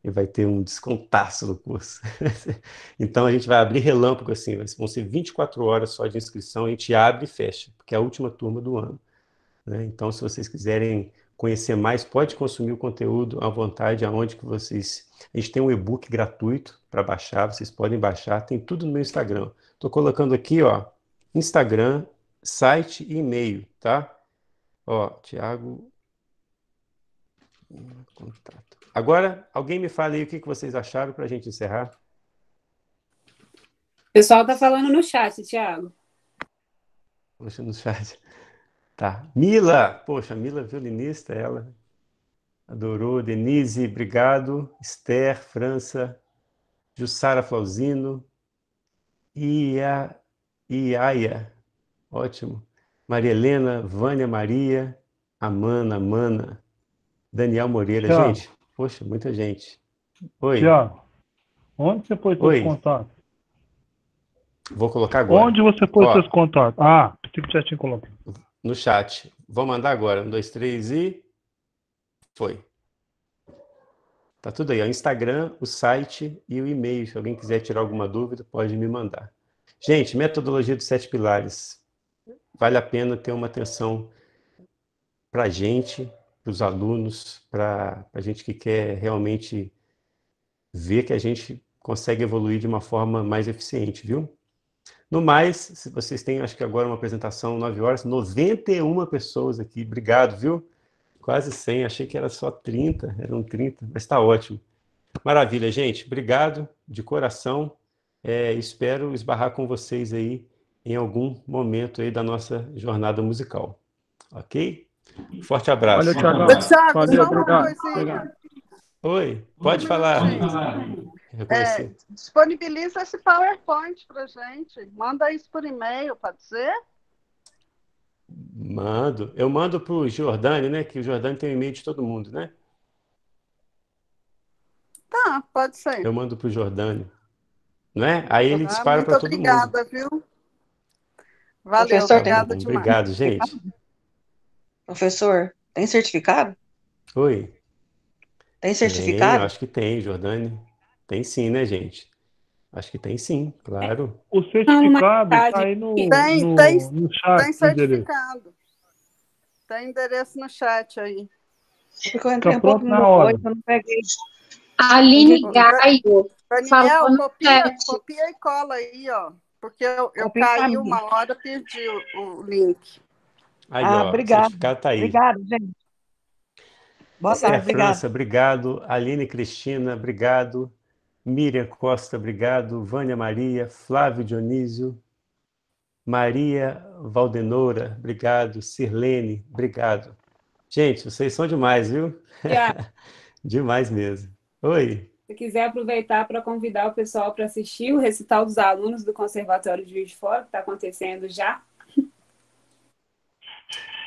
e vai ter um descontaço no curso. então a gente vai abrir relâmpago assim, vão ser 24 horas só de inscrição, a gente abre e fecha, porque é a última turma do ano. Né? Então, se vocês quiserem conhecer mais, pode consumir o conteúdo à vontade, aonde que vocês. A gente tem um e-book gratuito para baixar, vocês podem baixar, tem tudo no meu Instagram. Estou colocando aqui, ó, Instagram, site e e-mail, tá? Ó, Tiago. Contato. Agora, alguém me fale aí o que, vocês acharam para a gente encerrar. O pessoal está falando no chat, Tiago. Poxa, no chat. Tá. Mila, poxa, Mila, violinista, ela. Adorou. Denise, obrigado. Esther, França. Jussara Flauzino. Ia, Iaia, ótimo. Maria Helena, Vânia Maria, Amana, Amana. Daniel Moreira. Então, gente, Poxa, muita gente. Oi. Tiago, onde você pôs seus contatos? Vou colocar agora. Onde você pôs Ó, seus contatos? Ah, pensei que já tinha colocado. No chat. Vou mandar agora. Um, dois, três e. Foi. Tá tudo aí. O Instagram, o site e o e-mail. Se alguém quiser tirar alguma dúvida, pode me mandar. Gente, metodologia dos sete pilares. Vale a pena ter uma atenção para a gente, para os alunos, para a gente que quer realmente ver que a gente consegue evoluir de uma forma mais eficiente, viu? No mais, se vocês têm, acho que agora uma apresentação 9 horas, 91 pessoas aqui, obrigado, viu? Quase 100, achei que era só 30, eram 30, mas está ótimo. Maravilha, gente, obrigado de coração, é, espero esbarrar com vocês aí em algum momento aí da nossa jornada musical, ok? forte abraço. Valeu, Thiago. Thiago, Valeu, obrigado. obrigado. Oi, pode falar. É, disponibiliza esse PowerPoint para gente. Manda isso por e-mail, pode ser? Mando. Eu mando para o Jordani, né? Que o Jordani tem o e-mail de todo mundo, né? Tá, pode ser. Eu mando para o Jordani. Né? Aí ele ah, dispara para todo obrigada, mundo. Muito obrigada, viu? Valeu, obrigada demais. Obrigado, gente. Professor, tem certificado? Oi. Tem certificado? Tem, acho que tem, Jordane. Tem sim, né, gente? Acho que tem sim, claro. O certificado está ah, aí no, tem, no, tem, no chat. Tem certificado. Tem endereço no chat aí. Ficou eu entrei um pouco na hora. Coisa, não peguei. Aline Gaio. Daniel, copia, copia e cola aí, ó. Porque eu, eu caí uma hora e perdi o, o link. Aí, ah, ó, obrigado. Tá aí. Obrigado, gente. Boa é, tarde, é, obrigado. França, obrigado. Aline Cristina, obrigado. Miriam Costa, obrigado. Vânia Maria, Flávio Dionísio, Maria Valdenoura, obrigado. Sirlene, obrigado. Gente, vocês são demais, viu? demais mesmo. Oi. Se quiser aproveitar para convidar o pessoal para assistir o recital dos alunos do Conservatório de Juiz de Fora, que está acontecendo já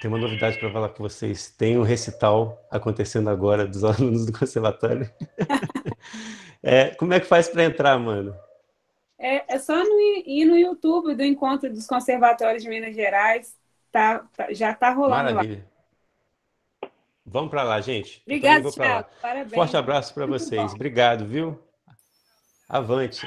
tem uma novidade para falar com vocês. Tem um recital acontecendo agora dos alunos do conservatório. é, como é que faz para entrar, mano? É, é só no, ir no YouTube do Encontro dos Conservatórios de Minas Gerais. Tá, tá já está rolando Maravilha. lá. Vamos para lá, gente. Então Obrigado, Thiago. Parabéns. Forte abraço para vocês. Obrigado, viu? Avante.